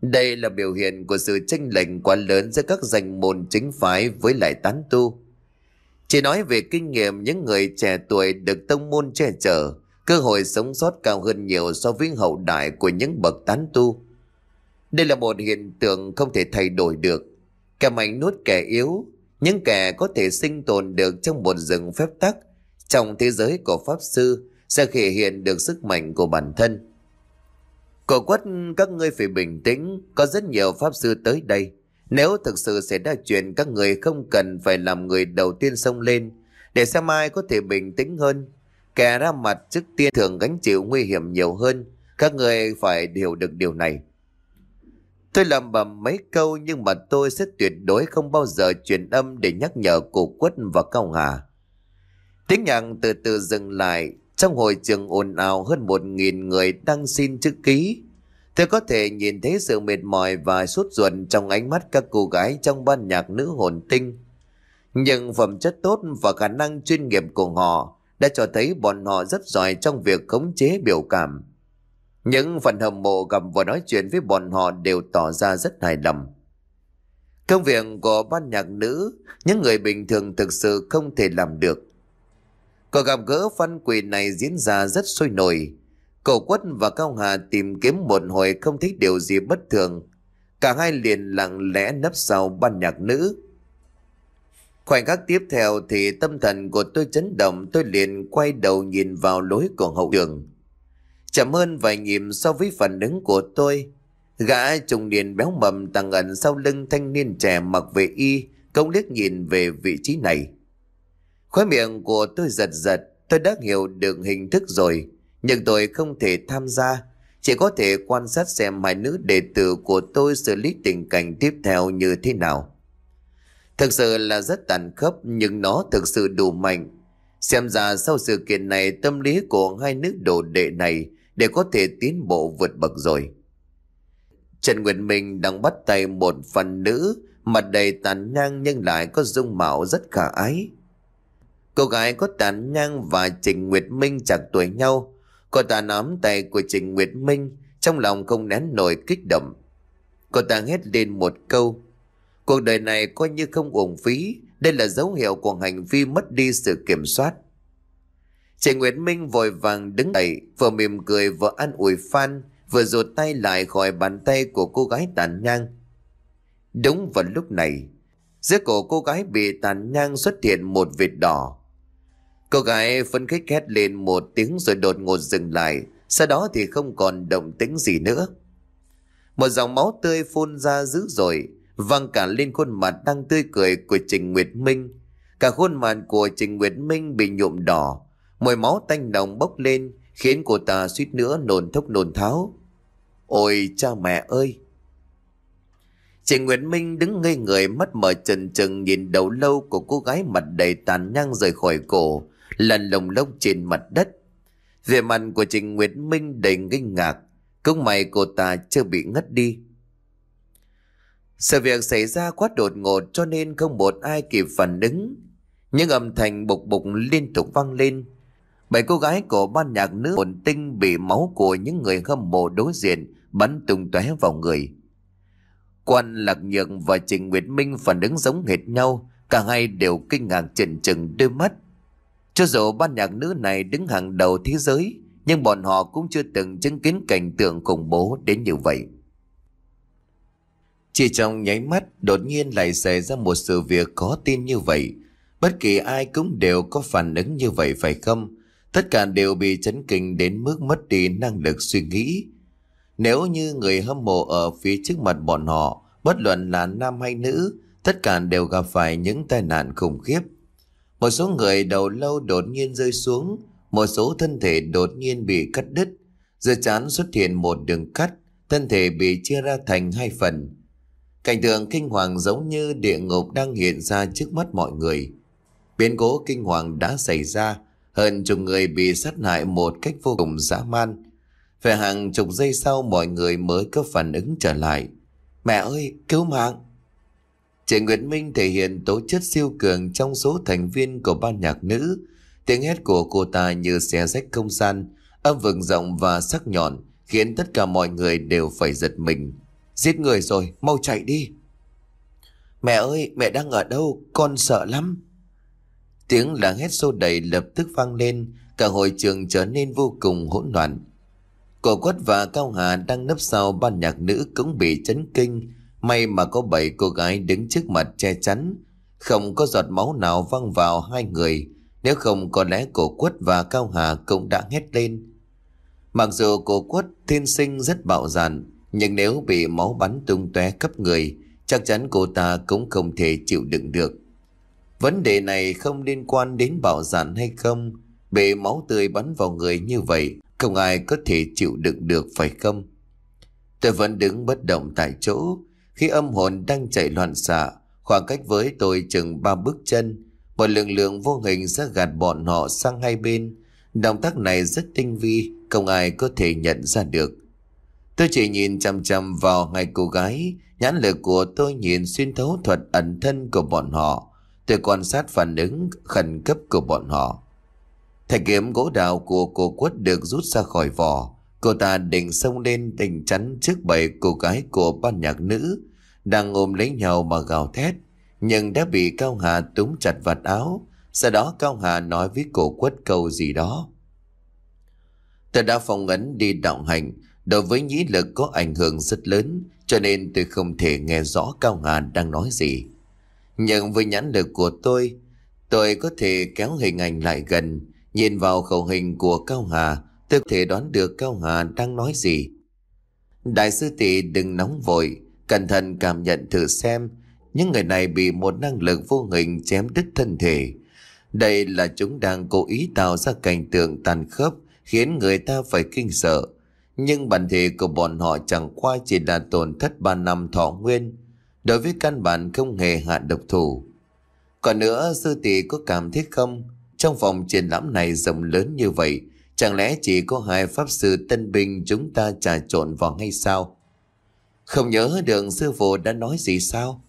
Đây là biểu hiện của sự tranh lệch quá lớn giữa các danh môn chính phái với lại tán tu. Chỉ nói về kinh nghiệm những người trẻ tuổi được tông môn che chở, cơ hội sống sót cao hơn nhiều so với hậu đại của những bậc tán tu. Đây là một hiện tượng không thể thay đổi được. Kẻ mạnh nuốt kẻ yếu, những kẻ có thể sinh tồn được trong một rừng phép tắc trong thế giới của Pháp Sư sẽ thể hiện được sức mạnh của bản thân. Cổ quất các ngươi phải bình tĩnh, có rất nhiều Pháp Sư tới đây. Nếu thực sự sẽ đa chuyện các người không cần phải làm người đầu tiên xông lên để xem ai có thể bình tĩnh hơn. Kẻ ra mặt trước tiên thường gánh chịu nguy hiểm nhiều hơn. Các người phải hiểu được điều này. Tôi làm bầm mấy câu nhưng mà tôi sẽ tuyệt đối không bao giờ truyền âm để nhắc nhở cổ quất và cao hà. Tiếng nhạc từ từ dừng lại, trong hội trường ồn ào hơn một nghìn người đang xin chữ ký. Tôi có thể nhìn thấy sự mệt mỏi và sốt ruột trong ánh mắt các cô gái trong ban nhạc nữ hồn tinh. Nhưng phẩm chất tốt và khả năng chuyên nghiệp của họ đã cho thấy bọn họ rất giỏi trong việc khống chế biểu cảm. Những phần hâm mộ gặp và nói chuyện với bọn họ đều tỏ ra rất hài lòng. Công việc của ban nhạc nữ, những người bình thường thực sự không thể làm được. Cuộc gặp gỡ văn quỳ này diễn ra rất sôi nổi. Cổ quất và Cao Hà tìm kiếm một hồi không thích điều gì bất thường. Cả hai liền lặng lẽ nấp sau ban nhạc nữ. Khoảnh khắc tiếp theo thì tâm thần của tôi chấn động tôi liền quay đầu nhìn vào lối của hậu đường. Chậm hơn vài nhịp so với phản ứng của tôi. Gã trùng niên béo mầm tăng ẩn sau lưng thanh niên trẻ mặc về y, công liếc nhìn về vị trí này. Khói miệng của tôi giật giật, tôi đã hiểu được hình thức rồi, nhưng tôi không thể tham gia, chỉ có thể quan sát xem hai nữ đệ tử của tôi xử lý tình cảnh tiếp theo như thế nào. Thực sự là rất tàn khốc nhưng nó thực sự đủ mạnh. Xem ra sau sự kiện này tâm lý của hai nữ đồ đệ này để có thể tiến bộ vượt bậc rồi. Trần Nguyệt Minh đang bắt tay một phần nữ mặt đầy tàn nhang nhưng lại có dung mạo rất khả ái. Cô gái có tàn nhang và Trình Nguyệt Minh chẳng tuổi nhau. Cô ta nắm tay của Trình Nguyệt Minh, trong lòng không nén nổi kích động. Cô ta hét lên một câu. Cuộc đời này coi như không uổng phí, đây là dấu hiệu của hành vi mất đi sự kiểm soát. Trình Nguyệt Minh vội vàng đứng dậy, vừa mỉm cười vừa an ủi Phan, vừa rụt tay lại khỏi bàn tay của cô gái tàn nhang. Đúng vào lúc này, dưới cổ cô gái bị tàn nhang xuất hiện một vệt đỏ, Cô gái phân khích hét lên một tiếng rồi đột ngột dừng lại, sau đó thì không còn động tĩnh gì nữa. Một dòng máu tươi phun ra dữ dội, văng cả lên khuôn mặt đang tươi cười của Trình Nguyệt Minh. Cả khuôn mặt của Trình Nguyệt Minh bị nhuộm đỏ, mùi máu tanh nồng bốc lên khiến cô ta suýt nữa nôn thốc nôn tháo. Ôi cha mẹ ơi! Trình Nguyệt Minh đứng ngây người mắt mở trần trừng nhìn đầu lâu của cô gái mặt đầy tàn nhang rời khỏi cổ, là lồng lốc trên mặt đất. Về mặt của Trịnh Nguyệt Minh đầy kinh ngạc, công mày cô ta chưa bị ngất đi. Sự việc xảy ra quá đột ngột cho nên không một ai kịp phản ứng. Những âm thanh bục bục liên tục vang lên. Bảy cô gái của ban nhạc nữ hồn tinh bị máu của những người hâm mộ đối diện bắn tung tóe vào người. Quan Lạc Nhượng và Trịnh Nguyệt Minh phản ứng giống hệt nhau, cả hai đều kinh ngạc chừng chừng đôi mắt cho dù ban nhạc nữ này đứng hàng đầu thế giới, nhưng bọn họ cũng chưa từng chứng kiến cảnh tượng khủng bố đến như vậy. Chỉ trong nháy mắt, đột nhiên lại xảy ra một sự việc khó tin như vậy. Bất kỳ ai cũng đều có phản ứng như vậy phải không? Tất cả đều bị chấn kinh đến mức mất đi năng lực suy nghĩ. Nếu như người hâm mộ ở phía trước mặt bọn họ, bất luận là nam hay nữ, tất cả đều gặp phải những tai nạn khủng khiếp. Một số người đầu lâu đột nhiên rơi xuống, một số thân thể đột nhiên bị cắt đứt. Giữa chán xuất hiện một đường cắt, thân thể bị chia ra thành hai phần. Cảnh tượng kinh hoàng giống như địa ngục đang hiện ra trước mắt mọi người. Biến cố kinh hoàng đã xảy ra, hơn chục người bị sát hại một cách vô cùng dã man. phải hàng chục giây sau mọi người mới có phản ứng trở lại. Mẹ ơi, cứu mạng! Chị Nguyễn Minh thể hiện tố chất siêu cường trong số thành viên của ban nhạc nữ. Tiếng hét của cô ta như xé rách không gian, âm vừng rộng và sắc nhọn, khiến tất cả mọi người đều phải giật mình. Giết người rồi, mau chạy đi. Mẹ ơi, mẹ đang ở đâu? Con sợ lắm. Tiếng là hét sô đầy lập tức vang lên, cả hội trường trở nên vô cùng hỗn loạn. Cổ quất và Cao Hà đang nấp sau ban nhạc nữ cũng bị chấn kinh May mà có bảy cô gái đứng trước mặt che chắn Không có giọt máu nào văng vào hai người Nếu không có lẽ cổ quất và cao hà cũng đã hét lên Mặc dù cổ quất thiên sinh rất bạo dạn Nhưng nếu bị máu bắn tung tóe khắp người Chắc chắn cô ta cũng không thể chịu đựng được Vấn đề này không liên quan đến bạo dạn hay không Bị máu tươi bắn vào người như vậy Không ai có thể chịu đựng được phải không Tôi vẫn đứng bất động tại chỗ khi âm hồn đang chạy loạn xạ, khoảng cách với tôi chừng ba bước chân, một lực lượng vô hình sẽ gạt bọn họ sang hai bên. Động tác này rất tinh vi, không ai có thể nhận ra được. Tôi chỉ nhìn chằm chằm vào hai cô gái, nhãn lực của tôi nhìn xuyên thấu thuật ẩn thân của bọn họ. Tôi quan sát phản ứng khẩn cấp của bọn họ. Thành kiếm gỗ đào của cô quất được rút ra khỏi vỏ. Cô ta định xông lên tình chắn trước bầy cô gái của ban nhạc nữ Đang ôm lấy nhau mà gào thét Nhưng đã bị Cao Hà túm chặt vạt áo Sau đó Cao Hà nói với cổ quất câu gì đó Tôi đã phong ấn đi đạo hành Đối với nhĩ lực có ảnh hưởng rất lớn Cho nên tôi không thể nghe rõ Cao Hà đang nói gì Nhưng với nhãn lực của tôi Tôi có thể kéo hình ảnh lại gần Nhìn vào khẩu hình của Cao Hà Tôi có thể đoán được Cao Hà đang nói gì. Đại sư tỷ đừng nóng vội, cẩn thận cảm nhận thử xem. Những người này bị một năng lực vô hình chém đứt thân thể. Đây là chúng đang cố ý tạo ra cảnh tượng tàn khốc khiến người ta phải kinh sợ. Nhưng bản thể của bọn họ chẳng qua chỉ là tổn thất 3 năm thọ nguyên. Đối với căn bản không hề hạ độc thủ. Còn nữa sư tỷ có cảm thấy không? Trong phòng triển lãm này rộng lớn như vậy, Chẳng lẽ chỉ có hai pháp sư tân binh chúng ta trà trộn vào hay sao? Không nhớ đường sư phụ đã nói gì sao?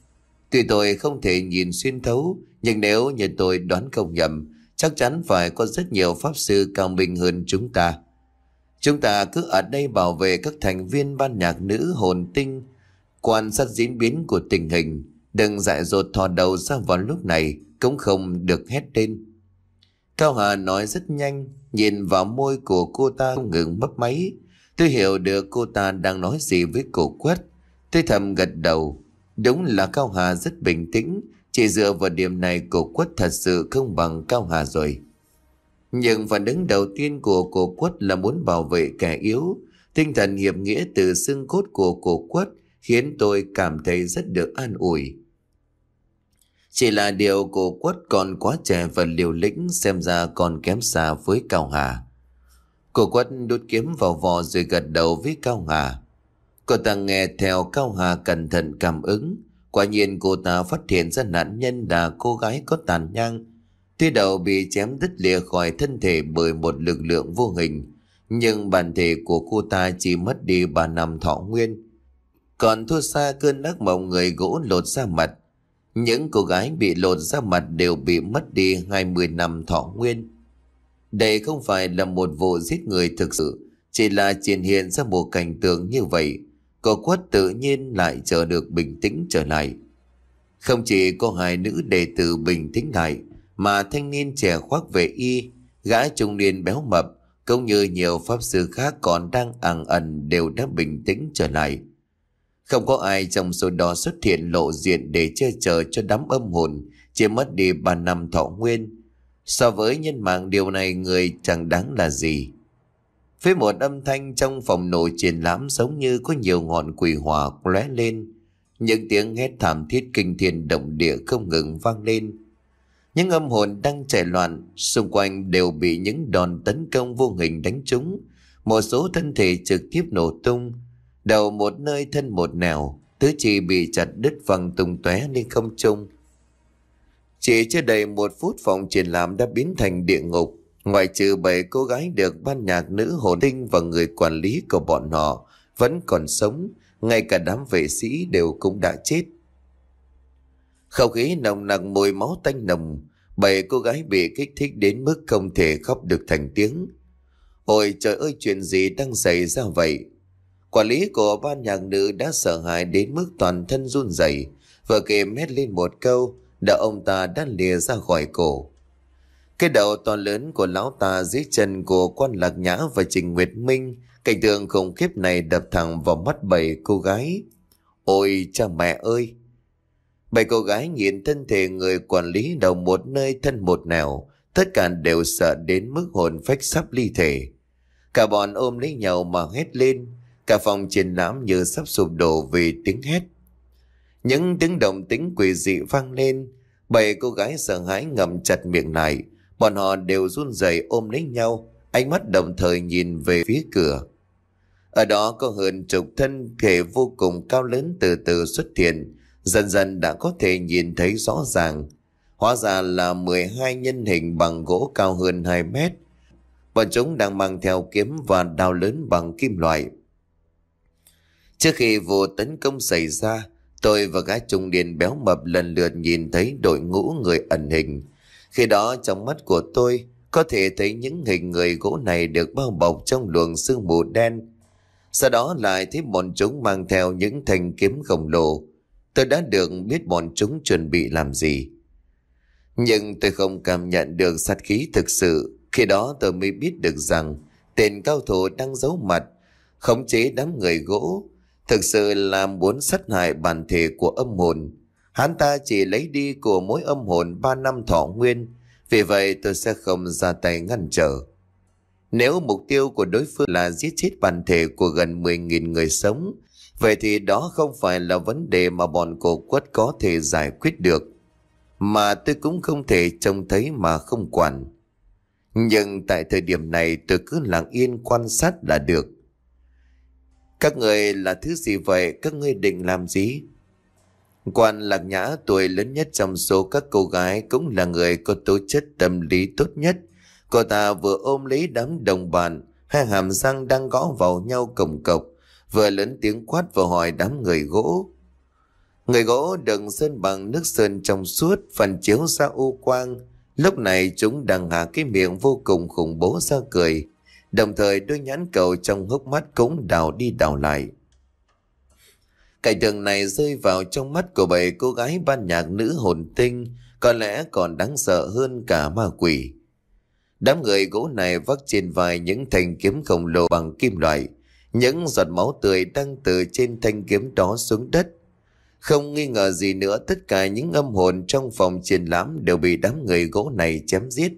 Tuy tôi không thể nhìn xuyên thấu, nhưng nếu như tôi đoán không nhầm, chắc chắn phải có rất nhiều pháp sư cao minh hơn chúng ta. Chúng ta cứ ở đây bảo vệ các thành viên ban nhạc nữ hồn tinh, quan sát diễn biến của tình hình, đừng dại dột thò đầu ra vào lúc này, cũng không được hét lên. Cao Hà nói rất nhanh, nhìn vào môi của cô ta không ngừng mấp máy. Tôi hiểu được cô ta đang nói gì với cổ quất. Tôi thầm gật đầu. Đúng là Cao Hà rất bình tĩnh. Chỉ dựa vào điểm này cổ quất thật sự không bằng Cao Hà rồi. Nhưng phản ứng đầu tiên của cổ quất là muốn bảo vệ kẻ yếu. Tinh thần hiệp nghĩa từ xương cốt của cổ quất khiến tôi cảm thấy rất được an ủi. Chỉ là điều cổ quất còn quá trẻ và liều lĩnh xem ra còn kém xa với Cao Hà. Cổ quất đút kiếm vào vò rồi gật đầu với Cao Hà. Cô ta nghe theo Cao Hà cẩn thận cảm ứng. Quả nhiên cô ta phát hiện ra nạn nhân là cô gái có tàn nhang. thế đầu bị chém đứt lìa khỏi thân thể bởi một lực lượng vô hình. Nhưng bản thể của cô ta chỉ mất đi 3 năm thọ nguyên. Còn thua xa cơn ác mộng người gỗ lột ra mặt những cô gái bị lột da mặt đều bị mất đi 20 năm thọ nguyên. Đây không phải là một vụ giết người thực sự, chỉ là triển hiện ra một cảnh tượng như vậy. Cô quất tự nhiên lại trở được bình tĩnh trở lại. Không chỉ có hai nữ đệ tử bình tĩnh lại, mà thanh niên trẻ khoác vệ y, gã trung niên béo mập, cũng như nhiều pháp sư khác còn đang ẩn ẩn đều đã bình tĩnh trở lại. Không có ai trong số đó xuất hiện lộ diện để che chở cho đám âm hồn, chỉ mất đi ba năm thọ nguyên. So với nhân mạng điều này người chẳng đáng là gì. phía một âm thanh trong phòng nội triển lãm giống như có nhiều ngọn quỷ hỏa lóe lên. Những tiếng hét thảm thiết kinh thiên động địa không ngừng vang lên. Những âm hồn đang chạy loạn xung quanh đều bị những đòn tấn công vô hình đánh trúng. Một số thân thể trực tiếp nổ tung, Đầu một nơi thân một nẻo, tứ chi bị chặt đứt văng tung tóe lên không trung. Chỉ chưa đầy một phút phòng triển lãm đã biến thành địa ngục. ngoại trừ bảy cô gái được ban nhạc nữ Hồ tinh và người quản lý của bọn họ vẫn còn sống, ngay cả đám vệ sĩ đều cũng đã chết. Không khí nồng nặc mùi máu tanh nồng, bảy cô gái bị kích thích đến mức không thể khóc được thành tiếng. Ôi trời ơi chuyện gì đang xảy ra vậy? Quản lý của ban nhạc nữ đã sợ hãi đến mức toàn thân run rẩy. Vừa kịp hét lên một câu, đã ông ta đã lìa ra khỏi cổ. Cái đầu to lớn của lão ta dưới chân của quan lạc nhã và trình Nguyệt Minh, cảnh tượng khủng khiếp này đập thẳng vào mắt bảy cô gái. Ôi cha mẹ ơi! Bảy cô gái nhìn thân thể người quản lý đầu một nơi thân một nẻo, tất cả đều sợ đến mức hồn phách sắp ly thể. Cả bọn ôm lấy nhau mà hét lên, Cả phòng triển lãm như sắp sụp đổ vì tiếng hét. Những tiếng động tính quỷ dị vang lên. Bảy cô gái sợ hãi ngậm chặt miệng lại. Bọn họ đều run rẩy ôm lấy nhau. Ánh mắt đồng thời nhìn về phía cửa. Ở đó có hơn chục thân thể vô cùng cao lớn từ từ xuất hiện. Dần dần đã có thể nhìn thấy rõ ràng. Hóa ra là 12 nhân hình bằng gỗ cao hơn 2 mét. Bọn chúng đang mang theo kiếm và đao lớn bằng kim loại. Trước khi vụ tấn công xảy ra, tôi và gái trung niên béo mập lần lượt nhìn thấy đội ngũ người ẩn hình. Khi đó trong mắt của tôi có thể thấy những hình người gỗ này được bao bọc trong luồng sương mù đen. Sau đó lại thấy bọn chúng mang theo những thanh kiếm khổng lồ. Tôi đã được biết bọn chúng chuẩn bị làm gì. Nhưng tôi không cảm nhận được sát khí thực sự. Khi đó tôi mới biết được rằng tên cao thủ đang giấu mặt, khống chế đám người gỗ Thực sự là muốn sát hại bản thể của âm hồn. Hắn ta chỉ lấy đi của mỗi âm hồn 3 năm thọ nguyên, vì vậy tôi sẽ không ra tay ngăn trở. Nếu mục tiêu của đối phương là giết chết bản thể của gần 10.000 người sống, vậy thì đó không phải là vấn đề mà bọn cổ quất có thể giải quyết được. Mà tôi cũng không thể trông thấy mà không quản. Nhưng tại thời điểm này tôi cứ lặng yên quan sát là được. Các người là thứ gì vậy? Các ngươi định làm gì? Quan Lạc Nhã tuổi lớn nhất trong số các cô gái cũng là người có tố chất tâm lý tốt nhất. Cô ta vừa ôm lấy đám đồng bạn, hai hàm răng đang gõ vào nhau cổng cộc, vừa lớn tiếng quát và hỏi đám người gỗ. Người gỗ đựng sơn bằng nước sơn trong suốt, phần chiếu ra u quang. Lúc này chúng đang hạ cái miệng vô cùng khủng bố ra cười. Đồng thời đôi nhãn cầu trong hốc mắt cũng đào đi đào lại. Cảnh tượng này rơi vào trong mắt của bảy cô gái ban nhạc nữ hồn tinh có lẽ còn đáng sợ hơn cả ma quỷ. Đám người gỗ này vác trên vai những thanh kiếm khổng lồ bằng kim loại, những giọt máu tươi đang từ trên thanh kiếm đó xuống đất. Không nghi ngờ gì nữa tất cả những âm hồn trong phòng triển lãm đều bị đám người gỗ này chém giết.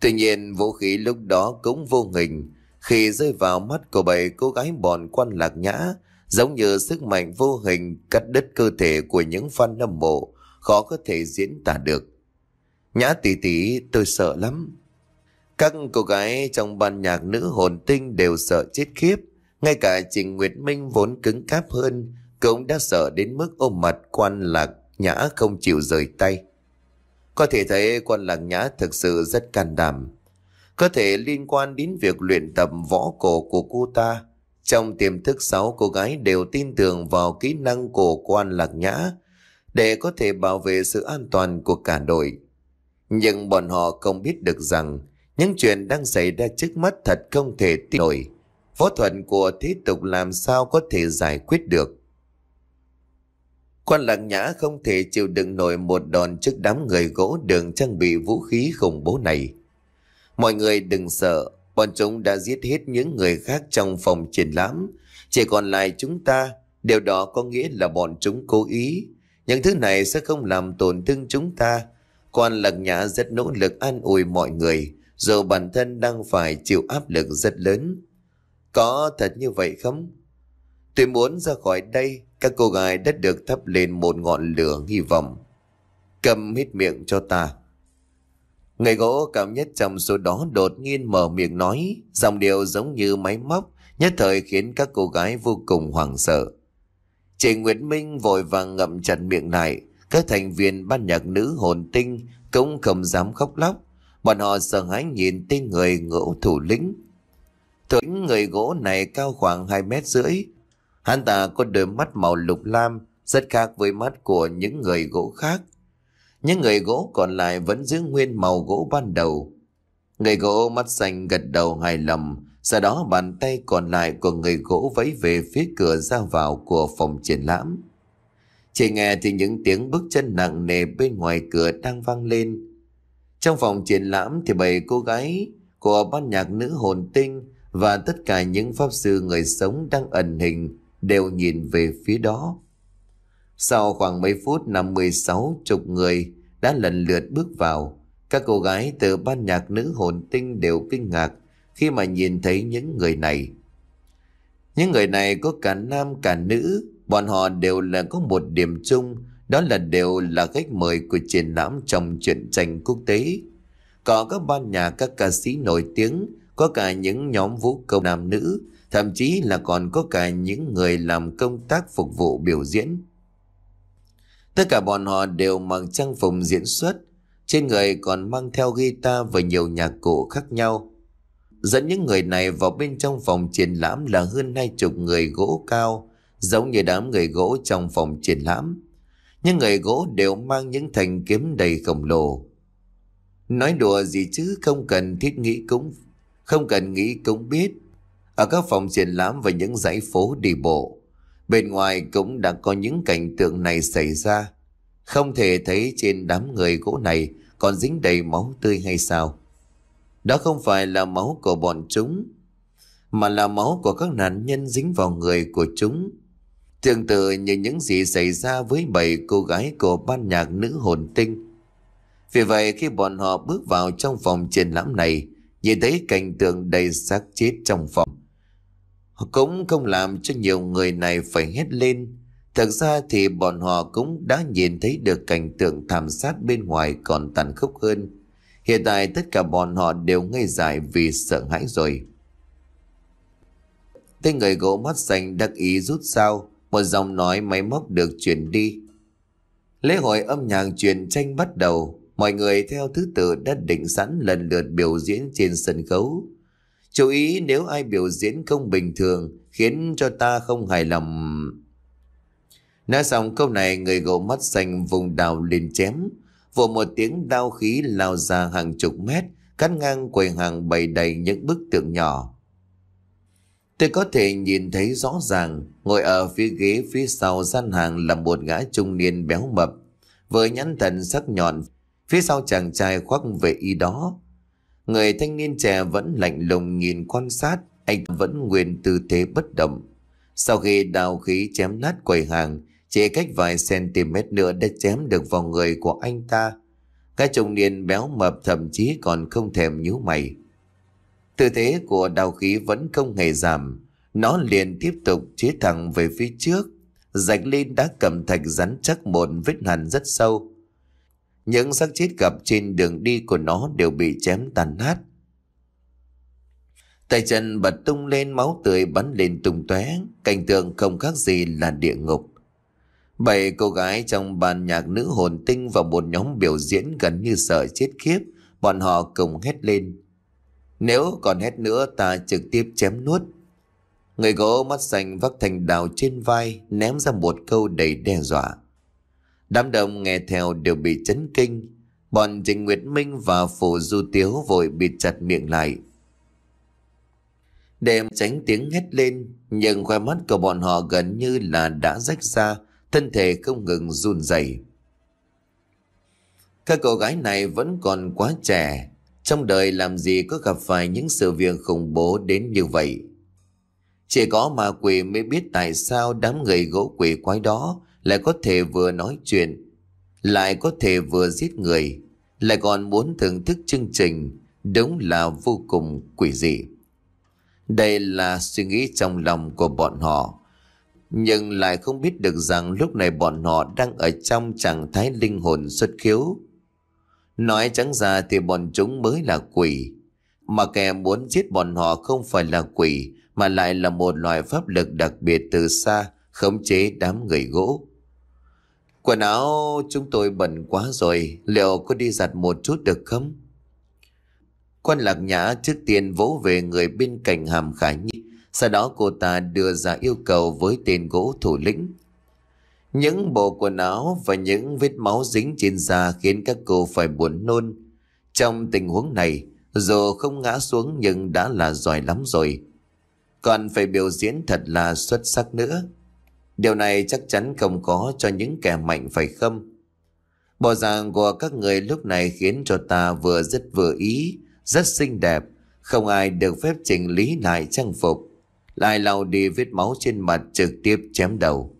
Tuy nhiên vũ khí lúc đó cũng vô hình khi rơi vào mắt của bảy cô gái bọn quan lạc nhã giống như sức mạnh vô hình cắt đứt cơ thể của những fan hâm mộ khó có thể diễn tả được. Nhã tỷ tỷ tôi sợ lắm. Các cô gái trong ban nhạc nữ hồn tinh đều sợ chết khiếp. Ngay cả Trình Nguyệt Minh vốn cứng cáp hơn cũng đã sợ đến mức ôm mặt quan lạc nhã không chịu rời tay. Có thể thấy quan làng nhã thực sự rất can đảm. Có thể liên quan đến việc luyện tập võ cổ của cô ta. Trong tiềm thức sáu cô gái đều tin tưởng vào kỹ năng của quan lạc nhã để có thể bảo vệ sự an toàn của cả đội. Nhưng bọn họ không biết được rằng những chuyện đang xảy ra trước mắt thật không thể tin nổi. Võ thuận của thế tục làm sao có thể giải quyết được. Quan lạc nhã không thể chịu đựng nổi một đòn trước đám người gỗ đường trang bị vũ khí khủng bố này. Mọi người đừng sợ, bọn chúng đã giết hết những người khác trong phòng triển lãm. Chỉ còn lại chúng ta, điều đó có nghĩa là bọn chúng cố ý. Những thứ này sẽ không làm tổn thương chúng ta. Quan lạc nhã rất nỗ lực an ủi mọi người, dù bản thân đang phải chịu áp lực rất lớn. Có thật như vậy không? Tôi muốn ra khỏi đây, các cô gái đã được thắp lên một ngọn lửa hy vọng. Cầm hít miệng cho ta. Người gỗ cảm nhất trong số đó đột nhiên mở miệng nói, dòng điệu giống như máy móc, nhất thời khiến các cô gái vô cùng hoảng sợ. Chị nguyễn Minh vội vàng ngậm chặt miệng lại, các thành viên ban nhạc nữ hồn tinh cũng không dám khóc lóc, bọn họ sợ hãi nhìn tên người ngỗ thủ lĩnh. Thủ lĩnh người gỗ này cao khoảng 2 mét rưỡi, Hắn ta có đôi mắt màu lục lam, rất khác với mắt của những người gỗ khác. Những người gỗ còn lại vẫn giữ nguyên màu gỗ ban đầu. Người gỗ mắt xanh gật đầu hài lòng, sau đó bàn tay còn lại của người gỗ vẫy về phía cửa ra vào của phòng triển lãm. Chỉ nghe thì những tiếng bước chân nặng nề bên ngoài cửa đang vang lên. Trong phòng triển lãm thì bảy cô gái của ban nhạc nữ hồn tinh và tất cả những pháp sư người sống đang ẩn hình đều nhìn về phía đó. Sau khoảng mấy phút năm 16 chục người đã lần lượt bước vào. Các cô gái từ ban nhạc nữ hồn tinh đều kinh ngạc khi mà nhìn thấy những người này. Những người này có cả nam cả nữ, bọn họ đều là có một điểm chung, đó là đều là khách mời của triển lãm trong truyện tranh quốc tế. Có các ban nhạc các ca sĩ nổi tiếng, có cả những nhóm vũ công nam nữ, thậm chí là còn có cả những người làm công tác phục vụ biểu diễn. Tất cả bọn họ đều mặc trang phục diễn xuất, trên người còn mang theo guitar và nhiều nhạc cụ khác nhau. Dẫn những người này vào bên trong phòng triển lãm là hơn hai chục người gỗ cao, giống như đám người gỗ trong phòng triển lãm. Những người gỗ đều mang những thành kiếm đầy khổng lồ. Nói đùa gì chứ không cần thiết nghĩ cũng, không cần nghĩ cũng biết. Ở các phòng triển lãm và những dãy phố đi bộ, bên ngoài cũng đã có những cảnh tượng này xảy ra. Không thể thấy trên đám người gỗ này còn dính đầy máu tươi hay sao? Đó không phải là máu của bọn chúng, mà là máu của các nạn nhân dính vào người của chúng. Tương tự như những gì xảy ra với bảy cô gái của ban nhạc nữ hồn tinh. Vì vậy khi bọn họ bước vào trong phòng triển lãm này, nhìn thấy cảnh tượng đầy xác chết trong phòng, cũng không làm cho nhiều người này phải hét lên. Thật ra thì bọn họ cũng đã nhìn thấy được cảnh tượng thảm sát bên ngoài còn tàn khốc hơn. Hiện tại tất cả bọn họ đều ngây dại vì sợ hãi rồi. Tên người gỗ mắt xanh đắc ý rút sao, một dòng nói máy móc được chuyển đi. Lễ hội âm nhạc truyền tranh bắt đầu, mọi người theo thứ tự đã định sẵn lần lượt biểu diễn trên sân khấu. Chú ý nếu ai biểu diễn không bình thường khiến cho ta không hài lòng. Nói xong câu này người gỗ mắt xanh vùng đào lên chém. Vụ một tiếng đao khí lao ra hàng chục mét, cắt ngang quầy hàng bày đầy những bức tượng nhỏ. Tôi có thể nhìn thấy rõ ràng, ngồi ở phía ghế phía sau gian hàng là một gã trung niên béo mập, với nhãn thần sắc nhọn, phía sau chàng trai khoác về y đó Người thanh niên trẻ vẫn lạnh lùng nhìn quan sát, anh vẫn nguyên tư thế bất động. Sau khi đào khí chém nát quầy hàng, chỉ cách vài cm nữa đã chém được vào người của anh ta. Cái trùng niên béo mập thậm chí còn không thèm nhíu mày. Tư thế của đào khí vẫn không hề giảm, nó liền tiếp tục chế thẳng về phía trước. dạch lên đã cầm thạch rắn chắc một vết hẳn rất sâu. Những xác chết gặp trên đường đi của nó đều bị chém tàn nát. Tay chân bật tung lên máu tươi bắn lên tung tóe, cảnh tượng không khác gì là địa ngục. Bảy cô gái trong ban nhạc nữ hồn tinh và một nhóm biểu diễn gần như sợ chết khiếp, bọn họ cùng hét lên. Nếu còn hét nữa ta trực tiếp chém nuốt. Người gỗ mắt xanh vác thành đào trên vai ném ra một câu đầy đe dọa. Đám đông nghe theo đều bị chấn kinh. Bọn Trình Nguyệt Minh và Phổ Du Tiếu vội bịt chặt miệng lại. Để tránh tiếng hét lên, nhưng khoai mắt của bọn họ gần như là đã rách ra, thân thể không ngừng run rẩy. Các cô gái này vẫn còn quá trẻ, trong đời làm gì có gặp phải những sự việc khủng bố đến như vậy. Chỉ có ma quỷ mới biết tại sao đám người gỗ quỷ quái đó lại có thể vừa nói chuyện, lại có thể vừa giết người, lại còn muốn thưởng thức chương trình, đúng là vô cùng quỷ dị. Đây là suy nghĩ trong lòng của bọn họ, nhưng lại không biết được rằng lúc này bọn họ đang ở trong trạng thái linh hồn xuất khiếu. Nói trắng ra thì bọn chúng mới là quỷ, mà kẻ muốn giết bọn họ không phải là quỷ, mà lại là một loại pháp lực đặc biệt từ xa khống chế đám người gỗ. Quần áo chúng tôi bẩn quá rồi, liệu có đi giặt một chút được không? Quan lạc nhã trước tiên vỗ về người bên cạnh hàm khả nhi, sau đó cô ta đưa ra yêu cầu với tên gỗ thủ lĩnh. Những bộ quần áo và những vết máu dính trên da khiến các cô phải buồn nôn. Trong tình huống này, dù không ngã xuống nhưng đã là giỏi lắm rồi. Còn phải biểu diễn thật là xuất sắc nữa. Điều này chắc chắn không có cho những kẻ mạnh phải không? Bộ dạng của các người lúc này khiến cho ta vừa rất vừa ý, rất xinh đẹp, không ai được phép chỉnh lý lại trang phục, lại lau đi vết máu trên mặt trực tiếp chém đầu.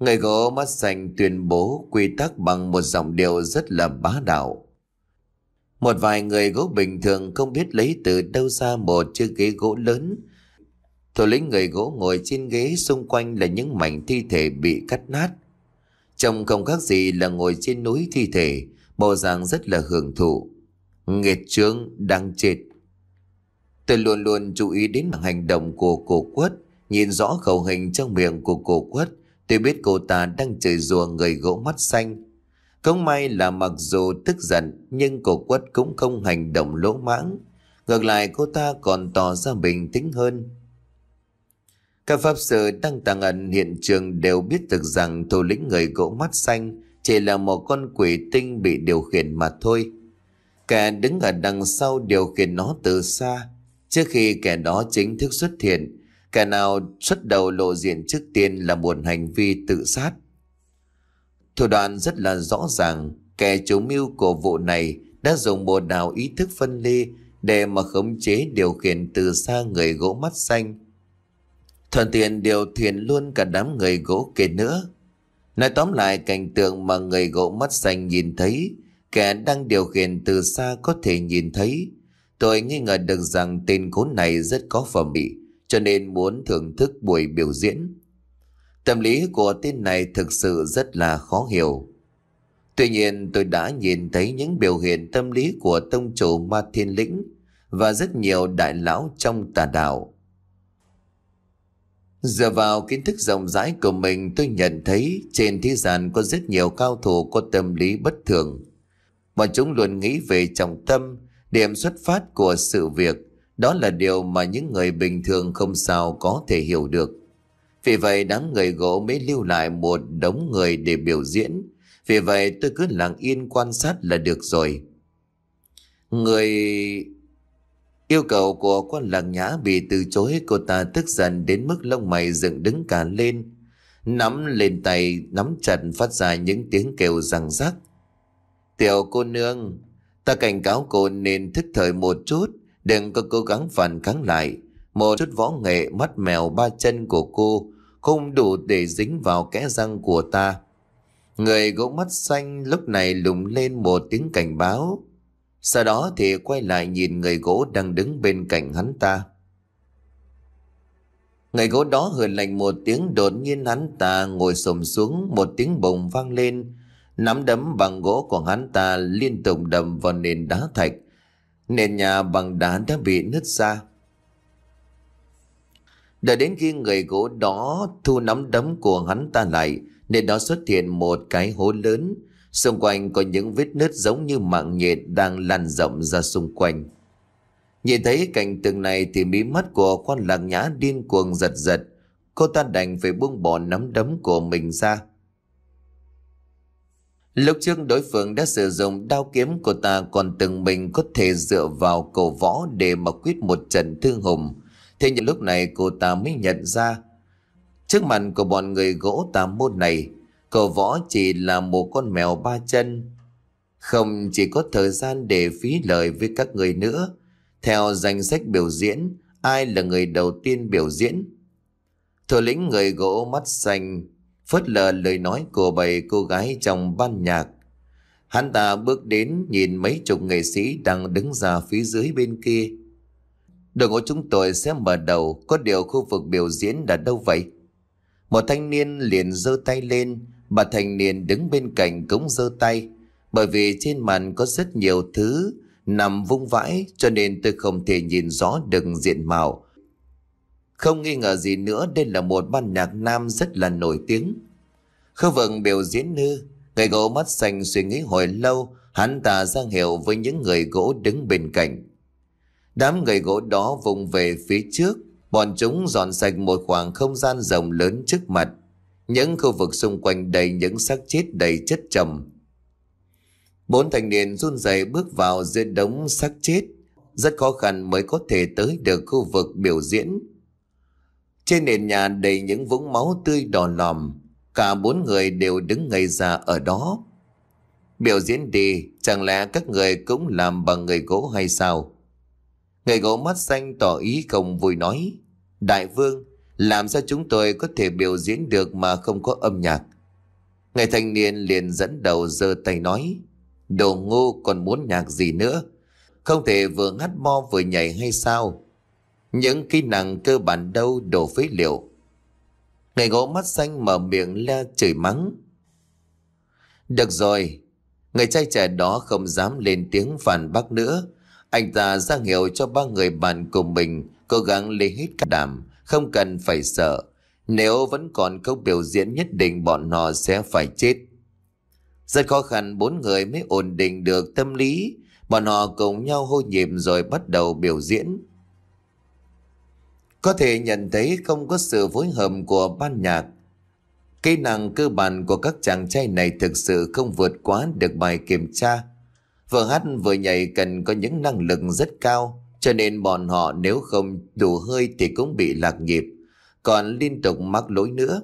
Người gỗ mắt xanh tuyên bố quy tắc bằng một giọng điệu rất là bá đạo. Một vài người gỗ bình thường không biết lấy từ đâu ra một chiếc ghế gỗ lớn Thổ lĩnh người gỗ ngồi trên ghế xung quanh là những mảnh thi thể bị cắt nát. Trông không khác gì là ngồi trên núi thi thể, bộ dạng rất là hưởng thụ. Nghiệt trướng đang chết. Tôi luôn luôn chú ý đến hành động của cổ quất, nhìn rõ khẩu hình trong miệng của cổ quất. Tôi biết cô ta đang chửi rùa người gỗ mắt xanh. Không may là mặc dù tức giận nhưng cổ quất cũng không hành động lỗ mãng. Ngược lại cô ta còn tỏ ra bình tĩnh hơn. Các pháp sư đang tàng ẩn hiện trường đều biết thực rằng thủ lĩnh người gỗ mắt xanh chỉ là một con quỷ tinh bị điều khiển mà thôi. Kẻ đứng ở đằng sau điều khiển nó từ xa. Trước khi kẻ đó chính thức xuất hiện, kẻ nào xuất đầu lộ diện trước tiên là một hành vi tự sát. Thủ đoạn rất là rõ ràng, kẻ chủ mưu của vụ này đã dùng bộ đào ý thức phân ly để mà khống chế điều khiển từ xa người gỗ mắt xanh Thuận tiện điều thiền luôn cả đám người gỗ kề nữa. Nói tóm lại cảnh tượng mà người gỗ mắt xanh nhìn thấy, kẻ đang điều khiển từ xa có thể nhìn thấy. Tôi nghi ngờ được rằng tên khốn này rất có phẩm bị, cho nên muốn thưởng thức buổi biểu diễn. Tâm lý của tên này thực sự rất là khó hiểu. Tuy nhiên tôi đã nhìn thấy những biểu hiện tâm lý của tông chủ Ma Thiên Lĩnh và rất nhiều đại lão trong tà đạo. Dựa vào kiến thức rộng rãi của mình tôi nhận thấy trên thế gian có rất nhiều cao thủ có tâm lý bất thường. mà chúng luôn nghĩ về trọng tâm, điểm xuất phát của sự việc. Đó là điều mà những người bình thường không sao có thể hiểu được. Vì vậy đám người gỗ mới lưu lại một đống người để biểu diễn. Vì vậy tôi cứ lặng yên quan sát là được rồi. Người Yêu cầu của quan lạc nhã bị từ chối cô ta tức giận đến mức lông mày dựng đứng cả lên. Nắm lên tay, nắm chặt phát ra những tiếng kêu răng rắc. Tiểu cô nương, ta cảnh cáo cô nên thức thời một chút, đừng có cố gắng phản kháng lại. Một chút võ nghệ mắt mèo ba chân của cô không đủ để dính vào kẽ răng của ta. Người gỗ mắt xanh lúc này lùng lên một tiếng cảnh báo. Sau đó thì quay lại nhìn người gỗ đang đứng bên cạnh hắn ta. Người gỗ đó hừ lạnh một tiếng đột nhiên hắn ta ngồi sồm xuống một tiếng bồng vang lên. Nắm đấm bằng gỗ của hắn ta liên tục đầm vào nền đá thạch. Nền nhà bằng đá đã bị nứt ra. đã đến khi người gỗ đó thu nắm đấm của hắn ta lại, nên đó xuất hiện một cái hố lớn Xung quanh có những vết nứt giống như mạng nhện đang lan rộng ra xung quanh. Nhìn thấy cảnh tượng này thì mí mắt của quan lạc nhã điên cuồng giật giật. Cô ta đành phải buông bỏ nắm đấm của mình ra. Lúc trước đối phương đã sử dụng đao kiếm của ta còn từng mình có thể dựa vào cổ võ để mà quyết một trận thương hùng. Thế nhưng lúc này cô ta mới nhận ra. Trước mặt của bọn người gỗ tà môn này Cậu võ chỉ là một con mèo ba chân. Không chỉ có thời gian để phí lời với các người nữa. Theo danh sách biểu diễn, ai là người đầu tiên biểu diễn? Thủ lĩnh người gỗ mắt xanh, phớt lờ lời nói của bảy cô gái trong ban nhạc. Hắn ta bước đến nhìn mấy chục nghệ sĩ đang đứng ra phía dưới bên kia. Đội ngũ chúng tôi sẽ mở đầu, có điều khu vực biểu diễn là đâu vậy? Một thanh niên liền giơ tay lên, Bà Thành Niên đứng bên cạnh cống giơ tay Bởi vì trên màn có rất nhiều thứ Nằm vung vãi cho nên tôi không thể nhìn rõ được diện mạo Không nghi ngờ gì nữa đây là một ban nhạc nam rất là nổi tiếng Khâu vượng biểu diễn nư Người gỗ mắt xanh suy nghĩ hồi lâu Hắn ta ra hiệu với những người gỗ đứng bên cạnh Đám người gỗ đó vùng về phía trước Bọn chúng dọn sạch một khoảng không gian rộng lớn trước mặt những khu vực xung quanh đầy những xác chết đầy chất trầm. Bốn thanh niên run rẩy bước vào giữa đống xác chết. Rất khó khăn mới có thể tới được khu vực biểu diễn. Trên nền nhà đầy những vũng máu tươi đỏ lòm. Cả bốn người đều đứng ngây ra ở đó. Biểu diễn đi, chẳng lẽ các người cũng làm bằng người gỗ hay sao? Người gỗ mắt xanh tỏ ý không vui nói. Đại vương, làm sao chúng tôi có thể biểu diễn được mà không có âm nhạc Người thanh niên liền dẫn đầu giơ tay nói Đồ ngu còn muốn nhạc gì nữa Không thể vừa hát mo vừa nhảy hay sao Những kỹ năng cơ bản đâu đổ phế liệu Người gỗ mắt xanh mở miệng la chửi mắng Được rồi Người trai trẻ đó không dám lên tiếng phản bác nữa Anh ta ra hiệu cho ba người bạn cùng mình Cố gắng lấy hết cả đảm không cần phải sợ. Nếu vẫn còn câu biểu diễn nhất định bọn họ sẽ phải chết. Rất khó khăn bốn người mới ổn định được tâm lý. Bọn họ cùng nhau hô nhịp rồi bắt đầu biểu diễn. Có thể nhận thấy không có sự phối hợp của ban nhạc. Kỹ năng cơ bản của các chàng trai này thực sự không vượt quá được bài kiểm tra. Vừa hát vừa nhảy cần có những năng lực rất cao. Cho nên bọn họ nếu không đủ hơi thì cũng bị lạc nhịp Còn liên tục mắc lỗi nữa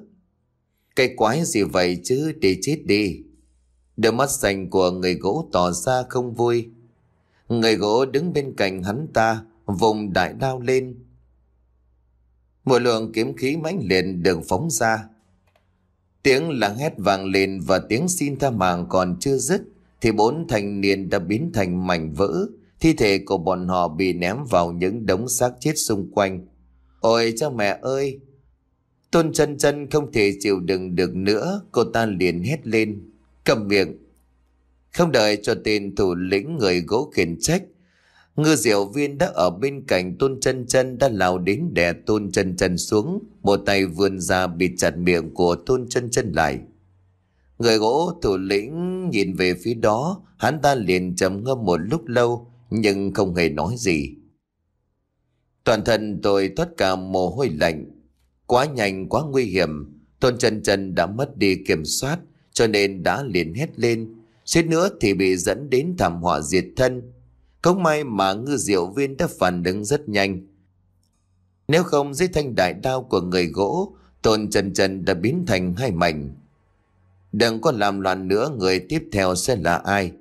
Cái quái gì vậy chứ để chết đi Đôi mắt xanh của người gỗ tỏ ra không vui Người gỗ đứng bên cạnh hắn ta Vùng đại đao lên Một lượng kiếm khí mãnh liệt được phóng ra Tiếng là hét vàng lên và tiếng xin tha mạng còn chưa dứt Thì bốn thành niên đã biến thành mảnh vỡ Thi thể của bọn họ bị ném vào những đống xác chết xung quanh. Ôi cha mẹ ơi! Tôn chân chân không thể chịu đựng được nữa, cô ta liền hét lên. Cầm miệng! Không đợi cho tên thủ lĩnh người gỗ khiển trách. Ngư diệu viên đã ở bên cạnh tôn chân chân đã lao đến đè tôn chân chân xuống. Một tay vươn ra bịt chặt miệng của tôn chân chân lại. Người gỗ thủ lĩnh nhìn về phía đó, hắn ta liền trầm ngâm một lúc lâu, nhưng không hề nói gì. Toàn thân tôi thoát cả mồ hôi lạnh. Quá nhanh, quá nguy hiểm. Tôn chân chân đã mất đi kiểm soát cho nên đã liền hét lên. Suýt nữa thì bị dẫn đến thảm họa diệt thân. Không may mà ngư diệu viên đã phản ứng rất nhanh. Nếu không dưới thanh đại đao của người gỗ, tôn chân chân đã biến thành hai mảnh. Đừng có làm loạn nữa người tiếp theo sẽ là ai.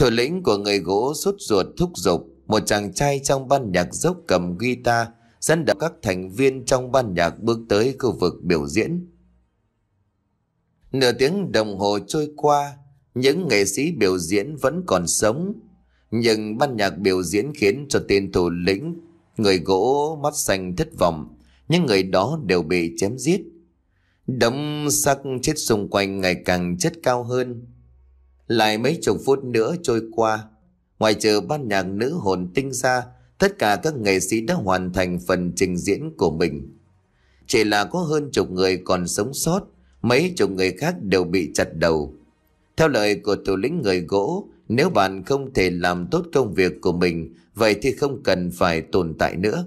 Thủ lĩnh của người gỗ sốt ruột thúc giục, một chàng trai trong ban nhạc dốc cầm guitar, dẫn đạo các thành viên trong ban nhạc bước tới khu vực biểu diễn. Nửa tiếng đồng hồ trôi qua, những nghệ sĩ biểu diễn vẫn còn sống, nhưng ban nhạc biểu diễn khiến cho tên thủ lĩnh, người gỗ mắt xanh thất vọng, những người đó đều bị chém giết. Đống sắc chết xung quanh ngày càng chất cao hơn, lại mấy chục phút nữa trôi qua Ngoài trừ ban nhạc nữ hồn tinh ra Tất cả các nghệ sĩ đã hoàn thành phần trình diễn của mình Chỉ là có hơn chục người còn sống sót Mấy chục người khác đều bị chặt đầu Theo lời của thủ lĩnh người gỗ Nếu bạn không thể làm tốt công việc của mình Vậy thì không cần phải tồn tại nữa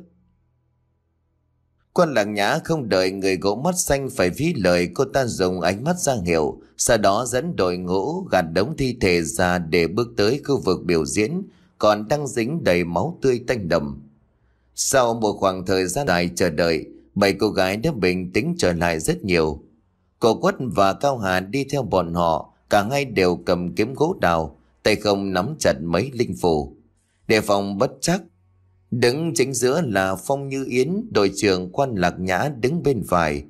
Quan làng nhã không đợi người gỗ mắt xanh phải phí lời cô ta dùng ánh mắt ra hiệu, sau đó dẫn đội ngũ gạt đống thi thể ra để bước tới khu vực biểu diễn, còn đang dính đầy máu tươi tanh đầm. Sau một khoảng thời gian dài chờ đợi, bảy cô gái đã bình tĩnh trở lại rất nhiều. Cổ quất và Cao Hà đi theo bọn họ, cả hai đều cầm kiếm gỗ đào, tay không nắm chặt mấy linh phù. Đề phòng bất chắc, Đứng chính giữa là Phong Như Yến, đội trưởng quan lạc nhã đứng bên phải.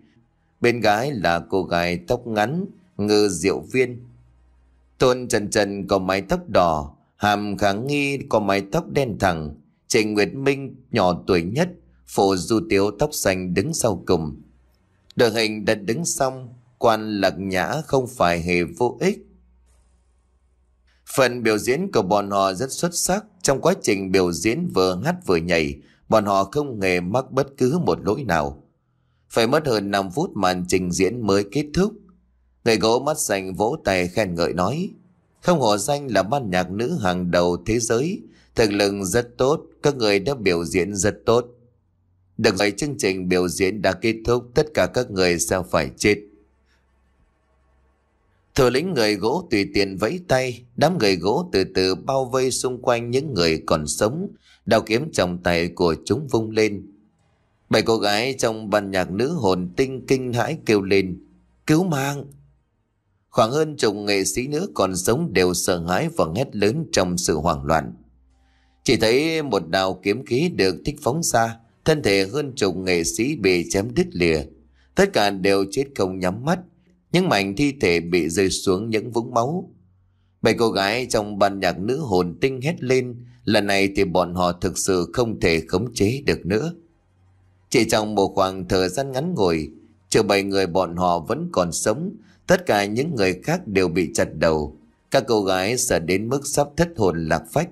Bên gái là cô gái tóc ngắn, ngư diệu viên. Tôn Trần Trần có mái tóc đỏ, Hàm Kháng Nghi có mái tóc đen thẳng. Trịnh Nguyệt Minh nhỏ tuổi nhất, phổ du tiếu tóc xanh đứng sau cùng. Đội hình đã đứng xong, quan lạc nhã không phải hề vô ích. Phần biểu diễn của bọn họ rất xuất sắc. Trong quá trình biểu diễn vừa hát vừa nhảy, bọn họ không hề mắc bất cứ một lỗi nào. Phải mất hơn 5 phút màn trình diễn mới kết thúc. Người gỗ mắt xanh vỗ tay khen ngợi nói. Không hổ danh là ban nhạc nữ hàng đầu thế giới. Thực lực rất tốt, các người đã biểu diễn rất tốt. Được rồi chương trình biểu diễn đã kết thúc, tất cả các người sẽ phải chết. Thủ lĩnh người gỗ tùy tiện vẫy tay, đám người gỗ từ từ bao vây xung quanh những người còn sống, đào kiếm trong tay của chúng vung lên. Bảy cô gái trong ban nhạc nữ hồn tinh kinh hãi kêu lên, cứu mang Khoảng hơn chục nghệ sĩ nữ còn sống đều sợ hãi và hét lớn trong sự hoảng loạn. Chỉ thấy một đào kiếm khí được thích phóng xa, thân thể hơn chục nghệ sĩ bị chém đứt lìa. Tất cả đều chết không nhắm mắt, những mảnh thi thể bị rơi xuống những vũng máu. Bảy cô gái trong ban nhạc nữ hồn tinh hét lên, lần này thì bọn họ thực sự không thể khống chế được nữa. Chỉ trong một khoảng thời gian ngắn ngủi, chờ bảy người bọn họ vẫn còn sống, tất cả những người khác đều bị chặt đầu. Các cô gái sợ đến mức sắp thất hồn lạc phách.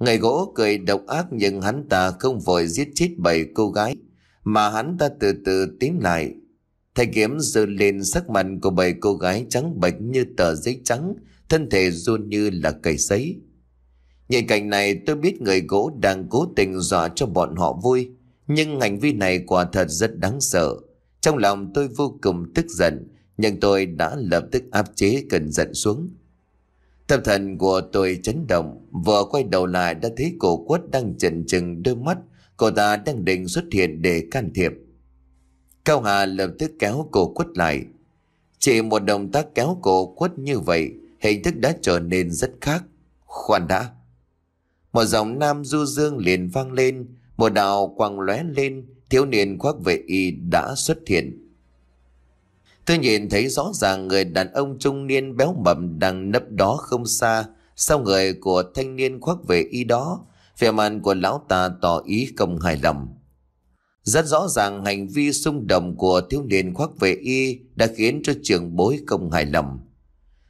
Người gỗ cười độc ác nhưng hắn ta không vội giết chết bảy cô gái, mà hắn ta từ từ tiến lại, Thầy kiếm giơ lên sắc mặt của bảy cô gái trắng bệch như tờ giấy trắng, thân thể run như là cầy sấy. Nhìn cảnh này tôi biết người gỗ đang cố tình dọa cho bọn họ vui, nhưng hành vi này quả thật rất đáng sợ. Trong lòng tôi vô cùng tức giận, nhưng tôi đã lập tức áp chế cơn giận xuống. Tâm thần của tôi chấn động, vừa quay đầu lại đã thấy cổ quất đang chần chừng đôi mắt, cô ta đang định xuất hiện để can thiệp. Cao Hà lập tức kéo cổ quất lại. Chỉ một động tác kéo cổ quất như vậy, hình thức đã trở nên rất khác. Khoan đã. Một giọng nam du dương liền vang lên, một đạo quang lóe lên, thiếu niên khoác vệ y đã xuất hiện. Tôi nhìn thấy rõ ràng người đàn ông trung niên béo mập đang nấp đó không xa, sau người của thanh niên khoác vệ y đó, vẻ mặt của lão ta tỏ ý không hài lòng. Rất rõ ràng hành vi xung động của thiếu niên khoác vệ y đã khiến cho trường bối không hài lòng.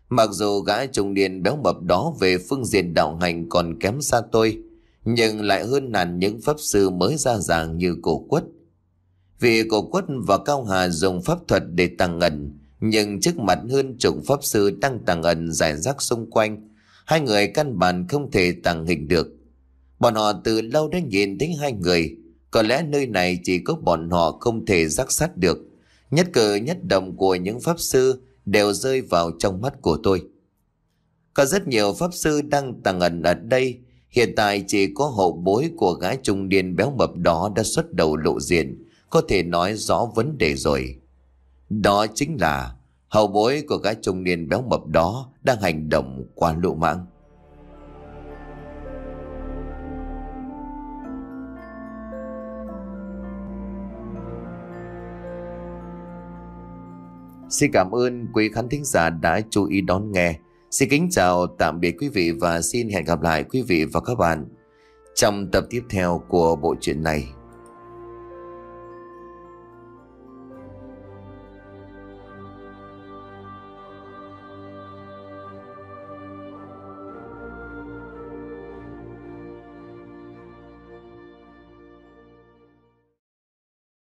Mặc dù gã trung niên béo mập đó về phương diện đạo hành còn kém xa tôi, nhưng lại hơn hẳn những pháp sư mới ra giảng như cổ quất. Vì cổ quất và Cao Hà dùng pháp thuật để tăng ẩn, nhưng trước mặt hơn chục pháp sư đang tăng ẩn giải rác xung quanh, hai người căn bản không thể tăng hình được. Bọn họ từ lâu đã nhìn thấy hai người, có lẽ nơi này chỉ có bọn họ không thể giác sát được. Nhất cờ nhất đồng của những pháp sư đều rơi vào trong mắt của tôi. Có rất nhiều pháp sư đang tàng ẩn ở đây. Hiện tại chỉ có hậu bối của gái trung niên béo mập đó đã xuất đầu lộ diện. Có thể nói rõ vấn đề rồi. Đó chính là hậu bối của gái trung niên béo mập đó đang hành động quá lộ mạng. Xin cảm ơn quý khán thính giả đã chú ý đón nghe. Xin kính chào tạm biệt quý vị và xin hẹn gặp lại quý vị và các bạn trong tập tiếp theo của bộ truyện này.